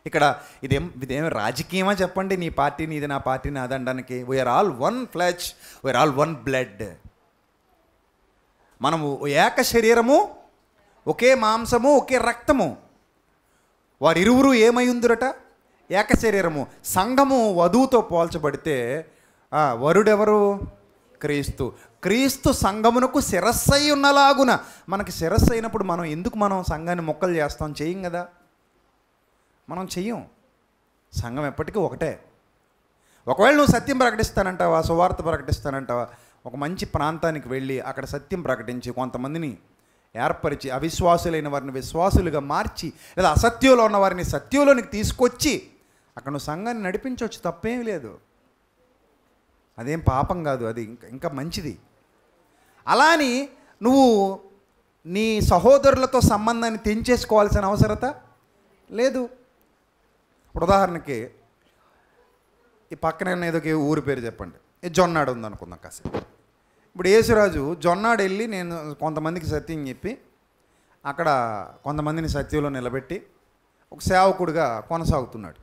S1: ఇక్కడ ఇదేం ఇదేం రాజకీయమా చెప్పండి నీ పార్టీని ఇది నా పార్టీని నాదండానికి we're all one flesh we're all one blood మనము ఏక శరీరము ఒకే మాంసము ఒకే రక్తము వారిరువురు ఏమైందిరట ఏక శరీరము సంఘము వధువుతో పోల్చబడితే వరుడెవరు క్రీస్తు క్రీస్తు సంఘమునకు శిరస్సై ఉన్నలాగున మనకి శిరస్సు అయినప్పుడు మనం ఎందుకు మనం సంఘాన్ని మొక్కలు చేస్తాం చేయం కదా మనం చెయ్యం సంఘం ఎప్పటికీ ఒకటే ఒకవేళ నువ్వు సత్యం ప్రకటిస్తానంటావా సువార్త ప్రకటిస్తానంటావా ఒక మంచి ప్రాంతానికి వెళ్ళి అక్కడ సత్యం ప్రకటించి కొంతమందిని ఏర్పరిచి అవిశ్వాసులైన వారిని విశ్వాసులుగా మార్చి లేదా అసత్యంలో ఉన్న వారిని సత్యంలోనికి తీసుకొచ్చి అక్కడ నువ్వు సంఘాన్ని నడిపించవచ్చు తప్పేం లేదు అదేం పాపం కాదు అది ఇంకా ఇంకా మంచిది అలా అని నువ్వు నీ సహోదరులతో సంబంధాన్ని తెంచేసుకోవాల్సిన అవసరత లేదు ఉదాహరణకి ఈ పక్కన ఏదో ఊరి పేరు చెప్పండి జొన్నాడు ఉందనుకుందాం కాసేపు ఇప్పుడు యేసురాజు జొన్నాడు వెళ్ళి నేను కొంతమందికి సత్యం చెప్పి అక్కడ కొంతమందిని సత్యంలో నిలబెట్టి ఒక సేవకుడిగా కొనసాగుతున్నాడు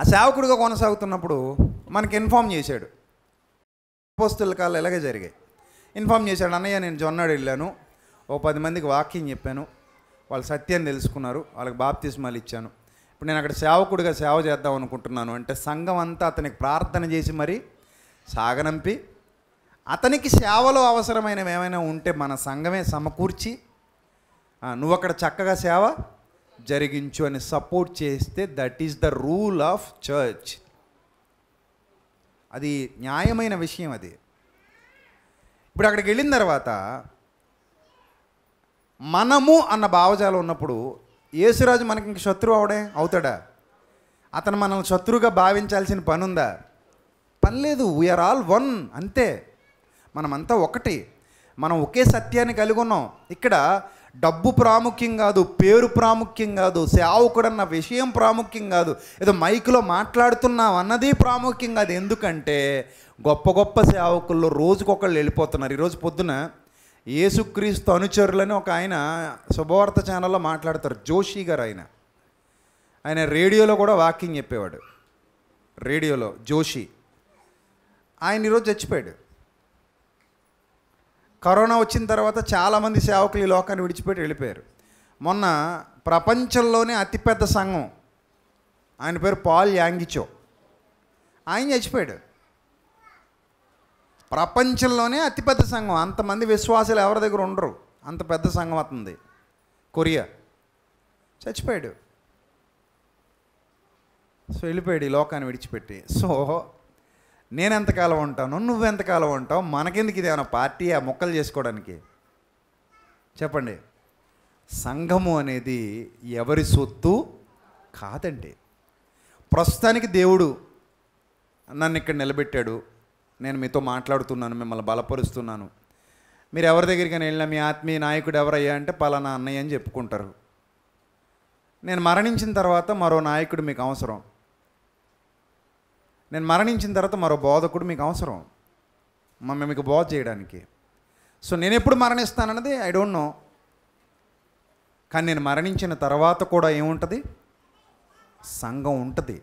S1: ఆ సేవకుడిగా కొనసాగుతున్నప్పుడు మనకి ఇన్ఫామ్ చేశాడు పోస్తుల కాలు ఇలాగే జరిగాయి ఇన్ఫామ్ చేశాడు అన్నయ్య నేను జొన్నాడు వెళ్ళాను ఓ పది మందికి వాక్యం చెప్పాను వాళ్ళు సత్యాన్ని తెలుసుకున్నారు వాళ్ళకి బాప్తిస్మాలు ఇచ్చాను ఇప్పుడు నేను అక్కడ సేవకుడిగా సేవ చేద్దాం అనుకుంటున్నాను అంటే సంఘం అంతా అతనికి ప్రార్థన చేసి మరి సాగనంపి అతనికి సేవలో అవసరమైనవి ఏమైనా ఉంటే మన సంఘమే సమకూర్చి నువ్వు అక్కడ చక్కగా సేవ జరిగించు అని సపోర్ట్ చేస్తే that is the rule of church అది న్యాయమైన విషయం అది ఇప్పుడు అక్కడికి వెళ్ళిన తర్వాత మనము అన్న భావజాలం ఉన్నప్పుడు యేసురాజు మనకి ఇంక శత్రువు అవడే అవుతాడా అతను మనల్ని శత్రువుగా భావించాల్సిన పని ఉందా పని లేదు వీఆర్ ఆల్ వన్ అంతే మనమంతా ఒకటి మనం ఒకే సత్యాన్ని కలిగి ఉన్నాం ఇక్కడ డబ్బు ప్రాముఖ్యం కాదు పేరు ప్రాముఖ్యం కాదు సేవకుడన్న విషయం ప్రాముఖ్యం కాదు ఏదో మైక్లో మాట్లాడుతున్నాం అన్నది ప్రాముఖ్యం కాదు ఎందుకంటే గొప్ప గొప్ప సేవకుల్లో రోజుకొకళ్ళు వెళ్ళిపోతున్నారు ఈరోజు పొద్దున యేసుక్రీస్తు అనుచరులని ఒక ఆయన శుభవార్త ఛానల్లో మాట్లాడతారు జోషి గారు ఆయన ఆయన రేడియోలో కూడా వాకింగ్ చెప్పేవాడు రేడియోలో జోషి ఆయన ఈరోజు చచ్చిపోయాడు కరోనా వచ్చిన తర్వాత చాలామంది సేవకులు ఈ లోకాన్ని విడిచిపెట్టి వెళ్ళిపోయారు మొన్న ప్రపంచంలోనే అతిపెద్ద సంఘం ఆయన పేరు పాల్ యాంగిచో ఆయన చచ్చిపోయాడు ప్రపంచంలోనే అతిపెద్ద సంఘం అంతమంది విశ్వాసాలు ఎవరి దగ్గర ఉండరు అంత పెద్ద సంఘం అవుతుంది కొరియా చచ్చిపోయాడు సో వెళ్ళిపోయాడు ఈ లోకాన్ని విడిచిపెట్టి సో నేను ఎంతకాలం ఉంటాను నువ్వు ఎంతకాలం ఉంటావు మనకెందుకు ఇది ఏమైనా పార్టీ ఆ మొక్కలు చేసుకోవడానికి చెప్పండి సంఘము అనేది ఎవరి సొత్తు కాదండి ప్రస్తుతానికి దేవుడు నన్ను ఇక్కడ నిలబెట్టాడు నేను మీతో మాట్లాడుతున్నాను మిమ్మల్ని బలపరుస్తున్నాను మీరు ఎవరి దగ్గరికైనా వెళ్ళినా మీ ఆత్మీయ నాయకుడు ఎవరయ్యా అంటే పలానా అన్నయ్య అని చెప్పుకుంటారు నేను మరణించిన తర్వాత మరో నాయకుడు మీకు అవసరం నేను మరణించిన తర్వాత మరో బోధకుడు మీకు అవసరం మమ్మల్ని మీకు బోధ చేయడానికి సో నేను ఎప్పుడు మరణిస్తానన్నది ఐ డోంట్ నో కానీ నేను మరణించిన తర్వాత కూడా ఏముంటుంది సంఘం ఉంటుంది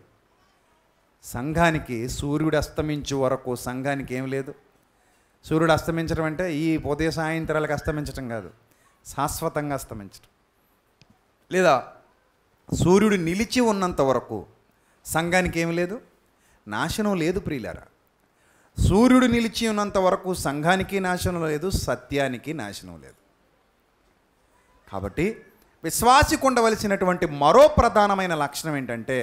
S1: సంఘానికి సూర్యుడు అస్తమించే వరకు సంఘానికి ఏం లేదు సూర్యుడు అస్తమించడం అంటే ఈ ఉదయ సాయంత్రాలకు అస్తమించడం కాదు శాశ్వతంగా అస్తమించడం లేదా సూర్యుడు నిలిచి ఉన్నంత వరకు సంఘానికి ఏమి లేదు నాశనం లేదు ప్రియులారా సూర్యుడు నిలిచి ఉన్నంత వరకు సంఘానికి నాశనం లేదు సత్యానికి నాశనం లేదు కాబట్టి విశ్వాసికి ఉండవలసినటువంటి మరో ప్రధానమైన లక్షణం ఏంటంటే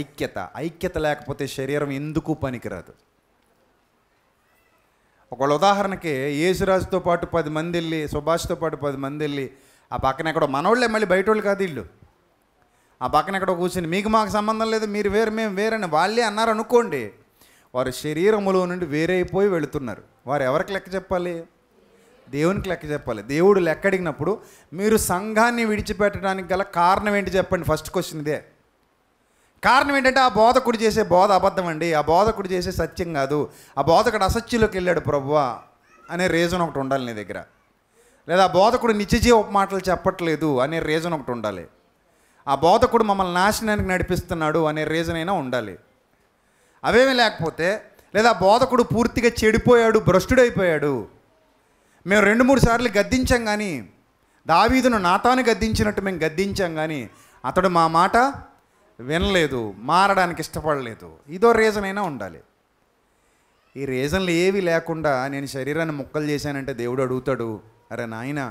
S1: ఐక్యత ఐక్యత లేకపోతే శరీరం ఎందుకు పనికిరాదు ఒకళ్ళ ఉదాహరణకి యేసురాజుతో పాటు పది మంది వెళ్ళి సుభాష్తో పాటు పది మంది వెళ్ళి ఆ పక్కన ఎక్కడో మనోళ్ళే మళ్ళీ బయట వాళ్ళు కాదు వీళ్ళు ఆ పక్కన ఎక్కడో కూర్చుని మీకు మాకు సంబంధం లేదు మీరు వేరు మేము వేరని వాళ్ళే అన్నారు అనుకోండి వారు శరీరములో నుండి వేరైపోయి వెళుతున్నారు వారు ఎవరికి లెక్క చెప్పాలి దేవునికి లెక్క చెప్పాలి దేవుడు లెక్కడిగినప్పుడు మీరు సంఘాన్ని విడిచిపెట్టడానికి గల కారణం ఏంటి చెప్పండి ఫస్ట్ క్వశ్చన్ ఇదే కారణం ఏంటంటే ఆ బోధకుడు చేసే బోధ అబద్ధం అండి ఆ బోధకుడు చేసే సత్యం కాదు ఆ బోధకుడు అసత్యంలోకి వెళ్ళాడు ప్రభువా అనే రీజన్ ఒకటి ఉండాలి నీ దగ్గర లేదా ఆ బోధకుడు నిత్యజీవపు మాటలు చెప్పట్లేదు అనే రీజన్ ఒకటి ఉండాలి ఆ బోధకుడు మమ్మల్ని నాశనానికి నడిపిస్తున్నాడు అనే రీజన్ అయినా ఉండాలి అవేమీ లేకపోతే లేదా బోధకుడు పూర్తిగా చెడిపోయాడు భ్రష్టుడైపోయాడు మేము రెండు మూడు సార్లు గద్దించాం కానీ దావీదును నాతాను గద్దించినట్టు మేము గద్దించాం కానీ అతడు మా మాట వినలేదు మారడానికి ఇష్టపడలేదు ఇదో రీజన్ అయినా ఉండాలి ఈ రీజన్లు ఏవి లేకుండా నేను శరీరాన్ని ముక్కలు చేశానంటే దేవుడు అడుగుతాడు అరే నాయన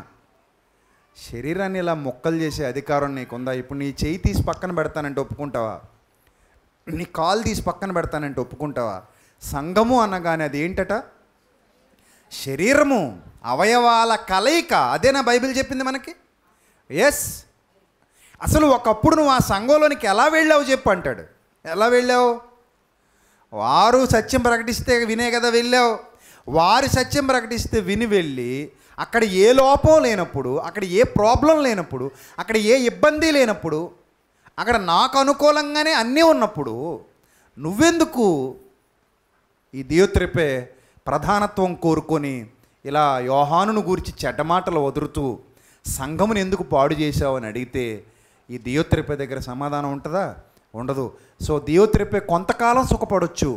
S1: శరీరాన్ని ఇలా మొక్కలు చేసే అధికారం నీకుందా ఇప్పుడు నీ చేయి తీసి పక్కన పెడతానంటే ఒప్పుకుంటావా నీ కాలు తీసి పక్కన పెడతానంటే ఒప్పుకుంటావా సంఘము అనగానే అది ఏంటట శరీరము అవయవాల కలయిక అదేనా బైబిల్ చెప్పింది మనకి ఎస్ అసలు ఒకప్పుడు నువ్వు ఆ సంఘంలోనికి ఎలా వెళ్ళావు చెప్పు అంటాడు ఎలా వెళ్ళావు వారు సత్యం ప్రకటిస్తే వినే కదా వెళ్ళావు వారి సత్యం ప్రకటిస్తే విని వెళ్ళి అక్కడ ఏ లోపం లేనప్పుడు అక్కడ ఏ ప్రాబ్లం లేనప్పుడు అక్కడ ఏ ఇబ్బంది లేనప్పుడు అక్కడ నాకు అనుకూలంగానే అన్నీ ఉన్నప్పుడు నువ్వెందుకు ఈ దేవుత్రిపే ప్రధానత్వం కోరుకొని ఇలా యోహానును గూర్చి చెడ్డమాటలు వదురుతూ వదులుతూ సంఘమును ఎందుకు పాడు చేశావు అని అడిగితే ఈ దియోత్రిపే దగ్గర సమాధానం ఉంటుందా ఉండదు సో దియోత్రిపే కొంతకాలం సుఖపడవచ్చు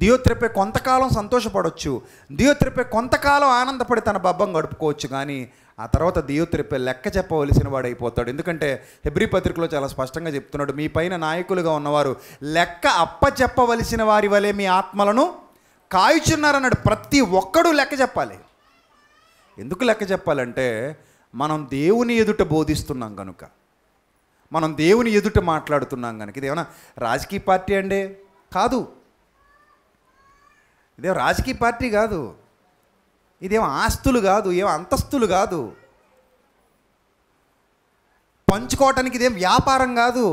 S1: దియోత్రిపే కొంతకాలం సంతోషపడవచ్చు దియోత్రిపే కొంతకాలం ఆనందపడి తన బబ్బం గడుపుకోవచ్చు కానీ ఆ తర్వాత దియోత్రిపే లెక్క చెప్పవలసిన వాడైపోతాడు ఎందుకంటే హెబ్రి పత్రికలో చాలా స్పష్టంగా చెప్తున్నాడు మీ పైన నాయకులుగా ఉన్నవారు లెక్క అప్పచెప్పవలసిన వారి వలె మీ ఆత్మలను కాయుచున్నారన్నాడు ప్రతి ఒక్కడూ లెక్క చెప్పాలి ఎందుకు లెక్క చెప్పాలంటే మనం దేవుని ఎదుట బోధిస్తున్నాం కనుక మనం దేవుని ఎదుట మాట్లాడుతున్నాం కనుక ఏమైనా రాజకీయ పార్టీ అండి కాదు ఇదేం రాజకీయ పార్టీ కాదు ఇదేం ఆస్తులు కాదు ఏం అంతస్తులు కాదు పంచుకోవటానికి ఇదేం వ్యాపారం కాదు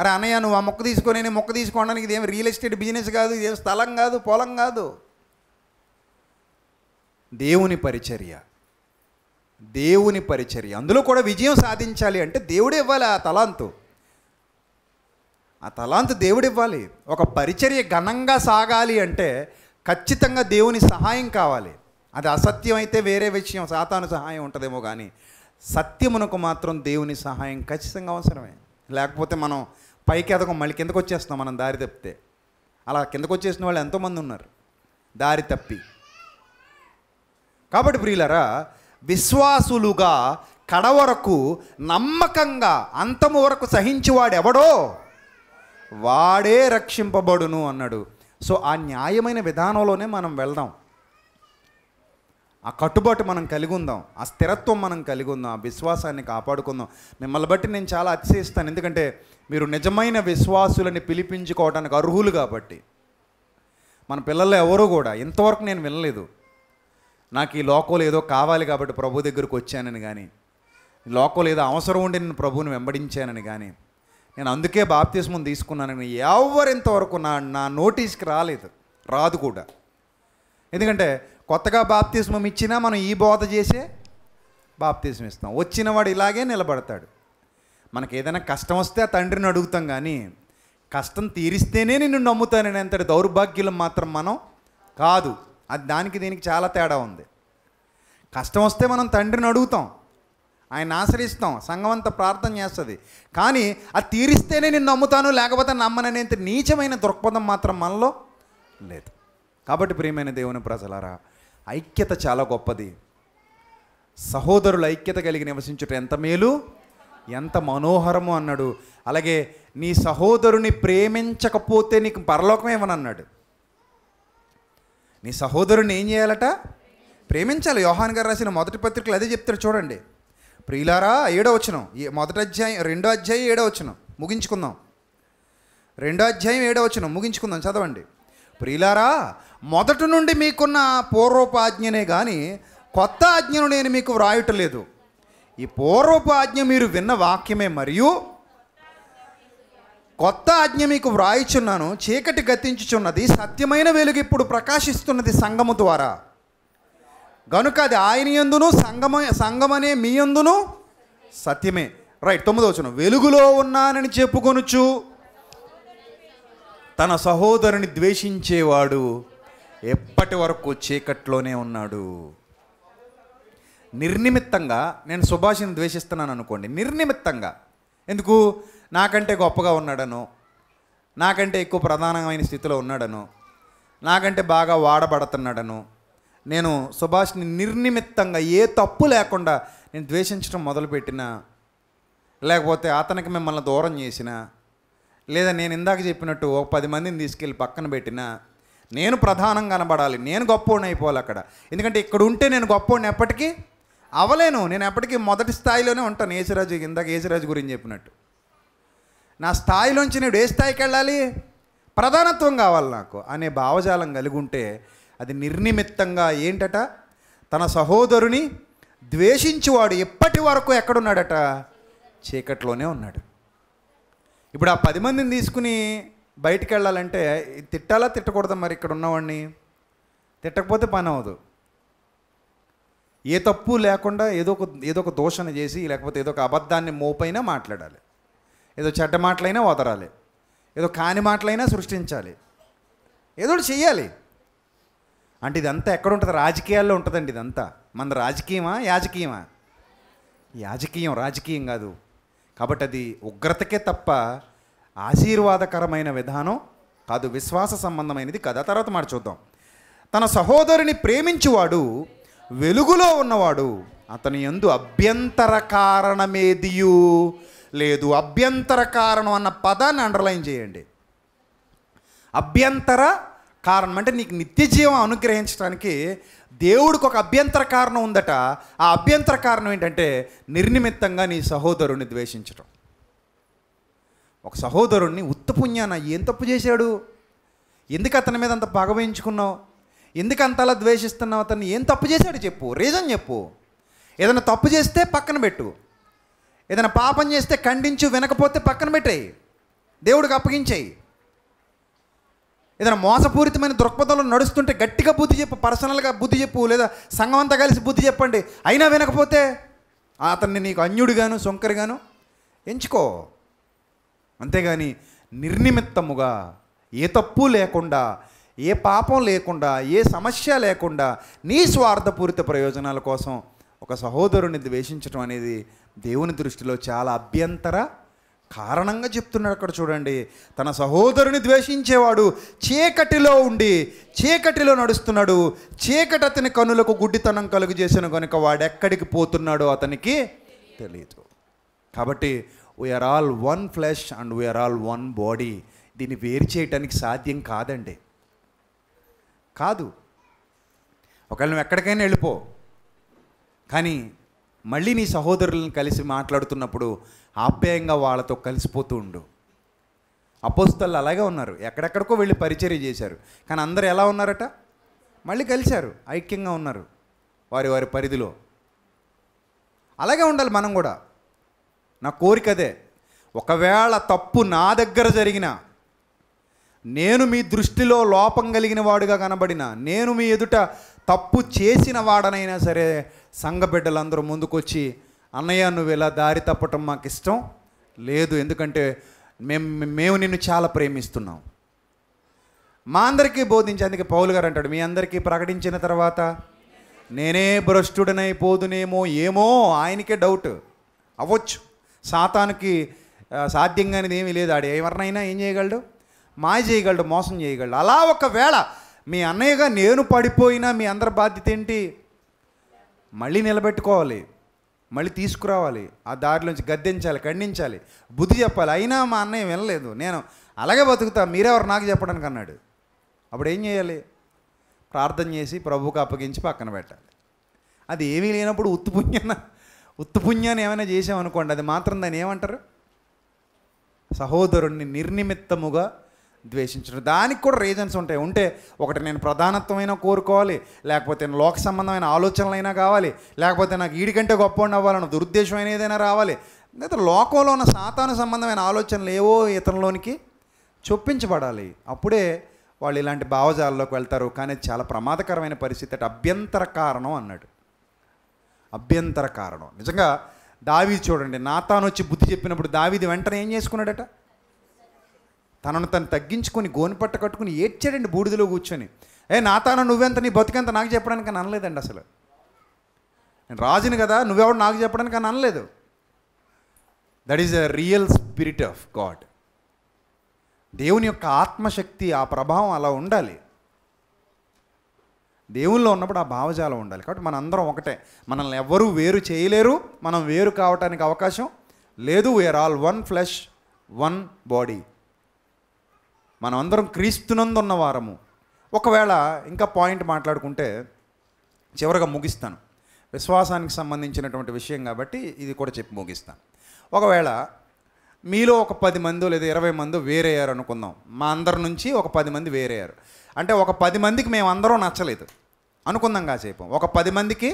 S1: అరే అన్నయ్య నువ్వు ఆ మొక్క తీసుకొని మొక్క తీసుకోవడానికి ఇదేం రియల్ ఎస్టేట్ బిజినెస్ కాదు ఇదేం స్థలం కాదు పొలం కాదు దేవుని పరిచర్య దేవుని పరిచర్య అందులో కూడా విజయం సాధించాలి అంటే దేవుడు ఇవ్వాలి ఆ తలాంతు ఆ తలాంతు దేవుడు ఇవ్వాలి ఒక పరిచర్య ఘనంగా సాగాలి అంటే ఖచ్చితంగా దేవుని సహాయం కావాలి అది అసత్యం అయితే వేరే విషయం సాతాను సహాయం ఉంటుందేమో కానీ సత్యమునకు మాత్రం దేవుని సహాయం ఖచ్చితంగా అవసరమే లేకపోతే మనం పైకి ఎదగం మళ్ళీ కిందకు వచ్చేస్తాం మనం దారి తప్పితే అలా కిందకు వచ్చేసిన వాళ్ళు ఎంతోమంది ఉన్నారు దారి తప్పి కాబట్టి ప్రియులరా విశ్వాసులుగా కడవరకు నమ్మకంగా అంతము వరకు వాడెవడో వాడే రక్షింపబడును అన్నాడు సో ఆ న్యాయమైన విధానంలోనే మనం వెళ్దాం ఆ కట్టుబాటు మనం కలిగి ఉందాం ఆ స్థిరత్వం మనం కలిగి ఉందాం ఆ విశ్వాసాన్ని కాపాడుకుందాం మిమ్మల్ని బట్టి నేను చాలా అతిశయిస్తాను ఎందుకంటే మీరు నిజమైన విశ్వాసులని పిలిపించుకోవడానికి అర్హులు కాబట్టి మన పిల్లల్లో ఎవరు కూడా ఇంతవరకు నేను వినలేదు నాకు ఈ లోకంలో ఏదో కావాలి కాబట్టి ప్రభు దగ్గరకు వచ్చానని కానీ లోకంలో ఏదో అవసరం ఉండి నేను ప్రభువుని వెంబడించానని కానీ నేను అందుకే బాప్తిస్మం తీసుకున్నానని ఎవరింతవరకు ఇంతవరకు నా నా నోటీస్కి రాలేదు రాదు కూడా ఎందుకంటే కొత్తగా బాప్తిస్మం ఇచ్చినా మనం ఈ బోధ చేసే బాప్తిజం ఇస్తాం వచ్చినవాడు ఇలాగే నిలబడతాడు మనకి ఏదైనా కష్టం వస్తే ఆ తండ్రిని అడుగుతాం కానీ కష్టం తీరిస్తేనే నిన్ను నమ్ముతానని అంతటి దౌర్భాగ్యులు మాత్రం మనం కాదు అది దానికి దీనికి చాలా తేడా ఉంది కష్టం వస్తే మనం తండ్రిని అడుగుతాం ఆయన ఆశ్రయిస్తాం సంఘం అంతా ప్రార్థన చేస్తుంది కానీ అది తీరిస్తేనే నేను నమ్ముతాను లేకపోతే నమ్మననేంత నీచమైన దృక్పథం మాత్రం మనలో లేదు కాబట్టి ప్రియమైన దేవుని ప్రజలారా ఐక్యత చాలా గొప్పది సహోదరుల ఐక్యత కలిగి నివసించుట ఎంత మేలు ఎంత మనోహరము అన్నాడు అలాగే నీ సహోదరుని ప్రేమించకపోతే నీకు అన్నాడు నీ సహోదరుని ఏం చేయాలట ప్రేమించాలి యోహాన్ గారు రాసిన మొదటి పత్రికలు అదే చెప్తారు చూడండి ప్రియులారా ఏడో వచ్చినం మొదటి అధ్యాయం రెండో అధ్యాయం ఏడో వచ్చినం ముగించుకుందాం రెండో అధ్యాయం ఏడో వచ్చినం ముగించుకుందాం చదవండి ప్రియులారా మొదటి నుండి మీకున్న పూర్వపు ఆజ్ఞనే కానీ కొత్త ఆజ్ఞను నేను మీకు వ్రాయటం లేదు ఈ పూర్వపు ఆజ్ఞ మీరు విన్న వాక్యమే మరియు కొత్త ఆజ్ఞ మీకు వ్రాయిచున్నాను చీకటి గతించుచున్నది సత్యమైన వెలుగు ఇప్పుడు ప్రకాశిస్తున్నది సంగము ద్వారా గనుక అది ఆయన ఎందును సంగమ సంగమనే మీ ఎందును సత్యమే రైట్ వచ్చిన వెలుగులో ఉన్నానని చెప్పుకొనుచు తన సహోదరుని ద్వేషించేవాడు ఎప్పటి వరకు చీకట్లోనే ఉన్నాడు నిర్నిమిత్తంగా నేను సుభాషిని ద్వేషిస్తున్నాను అనుకోండి నిర్నిమిత్తంగా ఎందుకు నాకంటే గొప్పగా ఉన్నాడను నాకంటే ఎక్కువ ప్రధానమైన స్థితిలో ఉన్నాడను నాకంటే బాగా వాడబడుతున్నాడను నేను సుభాష్ని నిర్నిమిత్తంగా ఏ తప్పు లేకుండా నేను ద్వేషించడం మొదలుపెట్టినా లేకపోతే అతనికి మిమ్మల్ని దూరం చేసిన లేదా నేను ఇందాక చెప్పినట్టు ఒక పది మందిని తీసుకెళ్ళి పక్కన పెట్టినా నేను ప్రధానం కనబడాలి నేను గొప్పోడిని అయిపోవాలి అక్కడ ఎందుకంటే ఇక్కడ ఉంటే నేను గొప్పోడిని ఎప్పటికీ అవలేను నేను ఎప్పటికీ మొదటి స్థాయిలోనే ఉంటాను ఏసురాజు ఇందాక ఏసురాజు గురించి చెప్పినట్టు నా స్థాయిలోంచి నేను ఏ స్థాయికి వెళ్ళాలి ప్రధానత్వం కావాలి నాకు అనే భావజాలం కలిగి ఉంటే అది నిర్నిమిత్తంగా ఏంటట తన సహోదరుని ద్వేషించువాడు ఇప్పటి వరకు ఎక్కడున్నాడట చీకట్లోనే ఉన్నాడు ఇప్పుడు ఆ పది మందిని తీసుకుని బయటికి వెళ్ళాలంటే తిట్టాలా తిట్టకూడదా మరి ఇక్కడ ఉన్నవాడిని తిట్టకపోతే పని అవ్వదు ఏ తప్పు లేకుండా ఏదో ఒక ఏదో ఒక దోషణ చేసి లేకపోతే ఏదో ఒక అబద్ధాన్ని మోపైనా మాట్లాడాలి ఏదో చెడ్డ మాటలైనా వదరాలి ఏదో కాని మాటలైనా సృష్టించాలి ఏదో చెయ్యాలి అంటే ఇదంతా ఎక్కడ ఉంటుంది రాజకీయాల్లో ఉంటుందండి ఇదంతా మన రాజకీయమా యాజకీయమా యాజకీయం రాజకీయం కాదు కాబట్టి అది ఉగ్రతకే తప్ప ఆశీర్వాదకరమైన విధానం కాదు విశ్వాస సంబంధమైనది కదా తర్వాత మాట చూద్దాం తన సహోదరుని ప్రేమించువాడు వెలుగులో ఉన్నవాడు అతని ఎందు అభ్యంతర కారణమేదియు లేదు అభ్యంతర కారణం అన్న పదాన్ని అండర్లైన్ చేయండి అభ్యంతర కారణం అంటే నీకు నిత్య జీవం అనుగ్రహించడానికి దేవుడికి ఒక అభ్యంతర కారణం ఉందట ఆ అభ్యంతర కారణం ఏంటంటే నిర్నిమిత్తంగా నీ సహోదరుణ్ణి ద్వేషించడం ఒక సహోదరుణ్ణి ఉత్తపుణ్యాన ఏం తప్పు చేశాడు ఎందుకు అతని మీద అంత పగవేయించుకున్నావు ఎందుకు అంతలా ద్వేషిస్తున్నావు అతన్ని ఏం తప్పు చేశాడు చెప్పు రీజన్ చెప్పు ఏదైనా తప్పు చేస్తే పక్కన పెట్టు ఏదైనా పాపం చేస్తే ఖండించు వినకపోతే పక్కన పెట్టేయి దేవుడికి అప్పగించేయి ఏదైనా మోసపూరితమైన దృక్పథంలో నడుస్తుంటే గట్టిగా బుద్ధి చెప్పు పర్సనల్గా బుద్ధి చెప్పు లేదా సంఘం అంతా కలిసి బుద్ధి చెప్పండి అయినా వినకపోతే అతన్ని నీకు అన్యుడిగాను సొంకరిగాను ఎంచుకో అంతేగాని నిర్నిమిత్తముగా ఏ తప్పు లేకుండా ఏ పాపం లేకుండా ఏ సమస్య లేకుండా నీ స్వార్థపూరిత ప్రయోజనాల కోసం ఒక సహోదరుని ద్వేషించడం అనేది దేవుని దృష్టిలో చాలా అభ్యంతర కారణంగా చెప్తున్నాడు అక్కడ చూడండి తన సహోదరుని ద్వేషించేవాడు చీకటిలో ఉండి చీకటిలో నడుస్తున్నాడు చీకటి అతని కనులకు గుడ్డితనం కలుగు చేసిన కనుక వాడెక్కడికి పోతున్నాడో అతనికి తెలియదు కాబట్టి we're all one flesh and we're all one body దీన్ని వేరు చేయడానికి సాధ్యం కాదండి కాదు ఒకవేళ నువ్వు ఎక్కడికైనా వెళ్ళిపో కానీ మళ్ళీ నీ సహోదరులను కలిసి మాట్లాడుతున్నప్పుడు ఆప్యాయంగా వాళ్ళతో కలిసిపోతూ ఉండు అపోస్తలు అలాగే ఉన్నారు ఎక్కడెక్కడికో వెళ్ళి పరిచర్య చేశారు కానీ అందరు ఎలా ఉన్నారట మళ్ళీ కలిశారు ఐక్యంగా ఉన్నారు వారి వారి పరిధిలో అలాగే ఉండాలి మనం కూడా నా కోరిక అదే ఒకవేళ తప్పు నా దగ్గర జరిగినా నేను మీ దృష్టిలో లోపం కలిగిన వాడుగా కనబడిన నేను మీ ఎదుట తప్పు చేసిన వాడనైనా సరే సంఘ బిడ్డలందరూ ముందుకొచ్చి అన్నయ్య నువ్వు ఇలా దారి తప్పటం మాకు ఇష్టం లేదు ఎందుకంటే మేము మేము నిన్ను చాలా ప్రేమిస్తున్నాం మా అందరికీ బోధించేందుకు పౌలు గారు అంటాడు మీ అందరికీ ప్రకటించిన తర్వాత నేనే భ్రష్టుడనైపోదునేమో ఏమో ఆయనకే డౌట్ అవ్వచ్చు సాతానికి సాధ్యంగానేది ఏమీ లేదు ఆడు ఎవరినైనా ఏం చేయగలడు మాయ చేయగలడు మోసం చేయగలడు అలా ఒకవేళ మీ అన్నయ్యగా నేను పడిపోయినా మీ అందరి బాధ్యత ఏంటి మళ్ళీ నిలబెట్టుకోవాలి మళ్ళీ తీసుకురావాలి ఆ దారిలోంచి గద్దించాలి ఖండించాలి బుద్ధి చెప్పాలి అయినా మా అన్నయ్య వినలేదు నేను అలాగే బతుకుతా మీరెవరు నాకు చెప్పడానికి అన్నాడు అప్పుడు ఏం చేయాలి ప్రార్థన చేసి ప్రభుకు అప్పగించి పక్కన పెట్టాలి అది ఏమీ లేనప్పుడు ఉత్తుపుణ్యాన ఉత్తుపుణ్యాన్ని ఏమైనా చేసామనుకోండి అది మాత్రం దాన్ని ఏమంటారు సహోదరుణ్ణి నిర్నిమిత్తముగా ద్వేషించడం దానికి కూడా రీజన్స్ ఉంటాయి ఉంటే ఒకటి నేను ప్రధానత్వమైన కోరుకోవాలి లేకపోతే లోక సంబంధమైన ఆలోచనలైనా కావాలి లేకపోతే నాకు వీడికంటే గొప్ప ఉండవ్వాలని దురుద్దేశమైన ఏదైనా రావాలి లేదా లోకంలో ఉన్న సాతాను సంబంధమైన ఆలోచనలు ఏవో ఇతనిలోనికి చొప్పించబడాలి అప్పుడే వాళ్ళు ఇలాంటి భావజాలలోకి వెళ్తారు కానీ చాలా ప్రమాదకరమైన పరిస్థితి అంటే అభ్యంతర కారణం అన్నాడు అభ్యంతర కారణం నిజంగా దావీ చూడండి నాతాను వచ్చి బుద్ధి చెప్పినప్పుడు దావీది వెంటనే ఏం చేసుకున్నాడట తనను తను తగ్గించుకొని గోనిపట్ట కట్టుకుని ఏడ్చాడండి బూడిదలో కూర్చొని ఏ నా తాను నువ్వెంత నీ బతికెంత నాకు చెప్పడానికి అని అనలేదండి అసలు నేను రాజుని కదా నువ్వెవడు నాకు చెప్పడానికి అని అనలేదు that is a real spirit of God దేవుని యొక్క ఆత్మశక్తి ఆ ప్రభావం అలా ఉండాలి దేవుల్లో ఉన్నప్పుడు ఆ భావజాలం ఉండాలి కాబట్టి మనందరం ఒకటే మనల్ని ఎవ్వరూ వేరు చేయలేరు మనం వేరు కావటానికి అవకాశం లేదు we're all one flesh one body మనం అందరం ఉన్న వారము ఒకవేళ ఇంకా పాయింట్ మాట్లాడుకుంటే చివరిగా ముగిస్తాను విశ్వాసానికి సంబంధించినటువంటి విషయం కాబట్టి ఇది కూడా చెప్పి ముగిస్తాను ఒకవేళ మీలో ఒక పది మంది లేదా ఇరవై వేరే వేరయ్యారు అనుకుందాం మా అందరి నుంచి ఒక పది మంది వేరేయారు అంటే ఒక పది మందికి మేము అందరూ నచ్చలేదు అనుకుందాం కాసేపు ఒక పది మందికి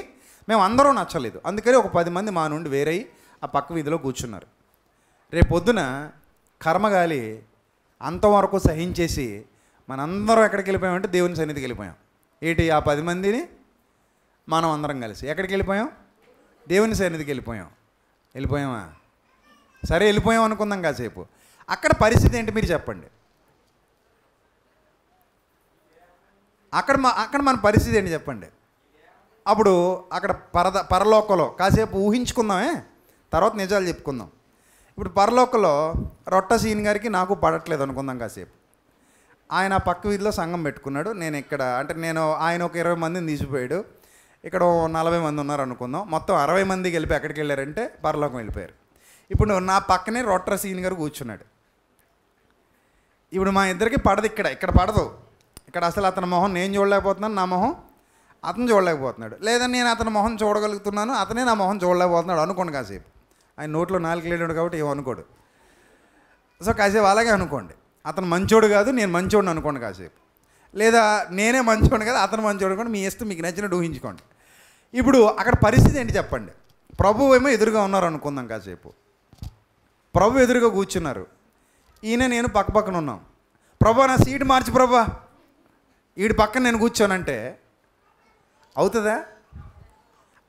S1: మేము అందరం నచ్చలేదు అందుకని ఒక పది మంది మా నుండి వేరై ఆ పక్క వీధిలో కూర్చున్నారు రేపొద్దున కర్మగాలి అంతవరకు సహించేసి మనందరం ఎక్కడికి వెళ్ళిపోయామంటే దేవుని సన్నిధికి వెళ్ళిపోయాం ఏంటి ఆ పది మందిని మనం అందరం కలిసి ఎక్కడికి వెళ్ళిపోయాం దేవుని సన్నిధికి వెళ్ళిపోయాం వెళ్ళిపోయామా సరే వెళ్ళిపోయాం అనుకుందాం కాసేపు అక్కడ పరిస్థితి ఏంటి మీరు చెప్పండి అక్కడ అక్కడ మన పరిస్థితి ఏంటి చెప్పండి అప్పుడు అక్కడ పరద పరలోకలో కాసేపు ఊహించుకుందామే తర్వాత నిజాలు చెప్పుకుందాం ఇప్పుడు పరలోకలో రొట్ట సీన్ గారికి నాకు పడట్లేదు అనుకుందాం కాసేపు ఆయన పక్క వీధిలో సంఘం పెట్టుకున్నాడు నేను ఇక్కడ అంటే నేను ఆయన ఒక ఇరవై మందిని తీసిపోయాడు ఇక్కడ నలభై మంది ఉన్నారు అనుకుందాం మొత్తం అరవై మంది గెలిపి ఎక్కడికి వెళ్ళారంటే పరలోకం వెళ్ళిపోయారు ఇప్పుడు నా పక్కనే రొట్ట సీన్ గారు కూర్చున్నాడు ఇప్పుడు మా ఇద్దరికి పడదు ఇక్కడ ఇక్కడ పడదు ఇక్కడ అసలు అతని మొహం నేను చూడలేకపోతున్నాను నా మొహం అతను చూడలేకపోతున్నాడు లేదా నేను అతని మొహం చూడగలుగుతున్నాను అతనే నా మొహం చూడలేకపోతున్నాడు అనుకోండి కాసేపు ఆయన నోట్లో నాలుగు లేడు కాబట్టి ఏమనుకోడు సో కాసేపు అలాగే అనుకోండి అతను మంచోడు కాదు నేను మంచోడిని అనుకోండి కాసేపు లేదా నేనే మంచోడు కాదు అతను మంచోడు అనుకోండి మీ ఇష్టం మీకు నచ్చిన ఊహించుకోండి ఇప్పుడు అక్కడ పరిస్థితి ఏంటి చెప్పండి ప్రభు ఏమో ఎదురుగా ఉన్నారు అనుకుందాం కాసేపు ప్రభు ఎదురుగా కూర్చున్నారు ఈయన నేను పక్క పక్కన ఉన్నాం ప్రభు నా సీటు మార్చి ప్రభా వీడి పక్కన నేను కూర్చోనంటే అవుతుందా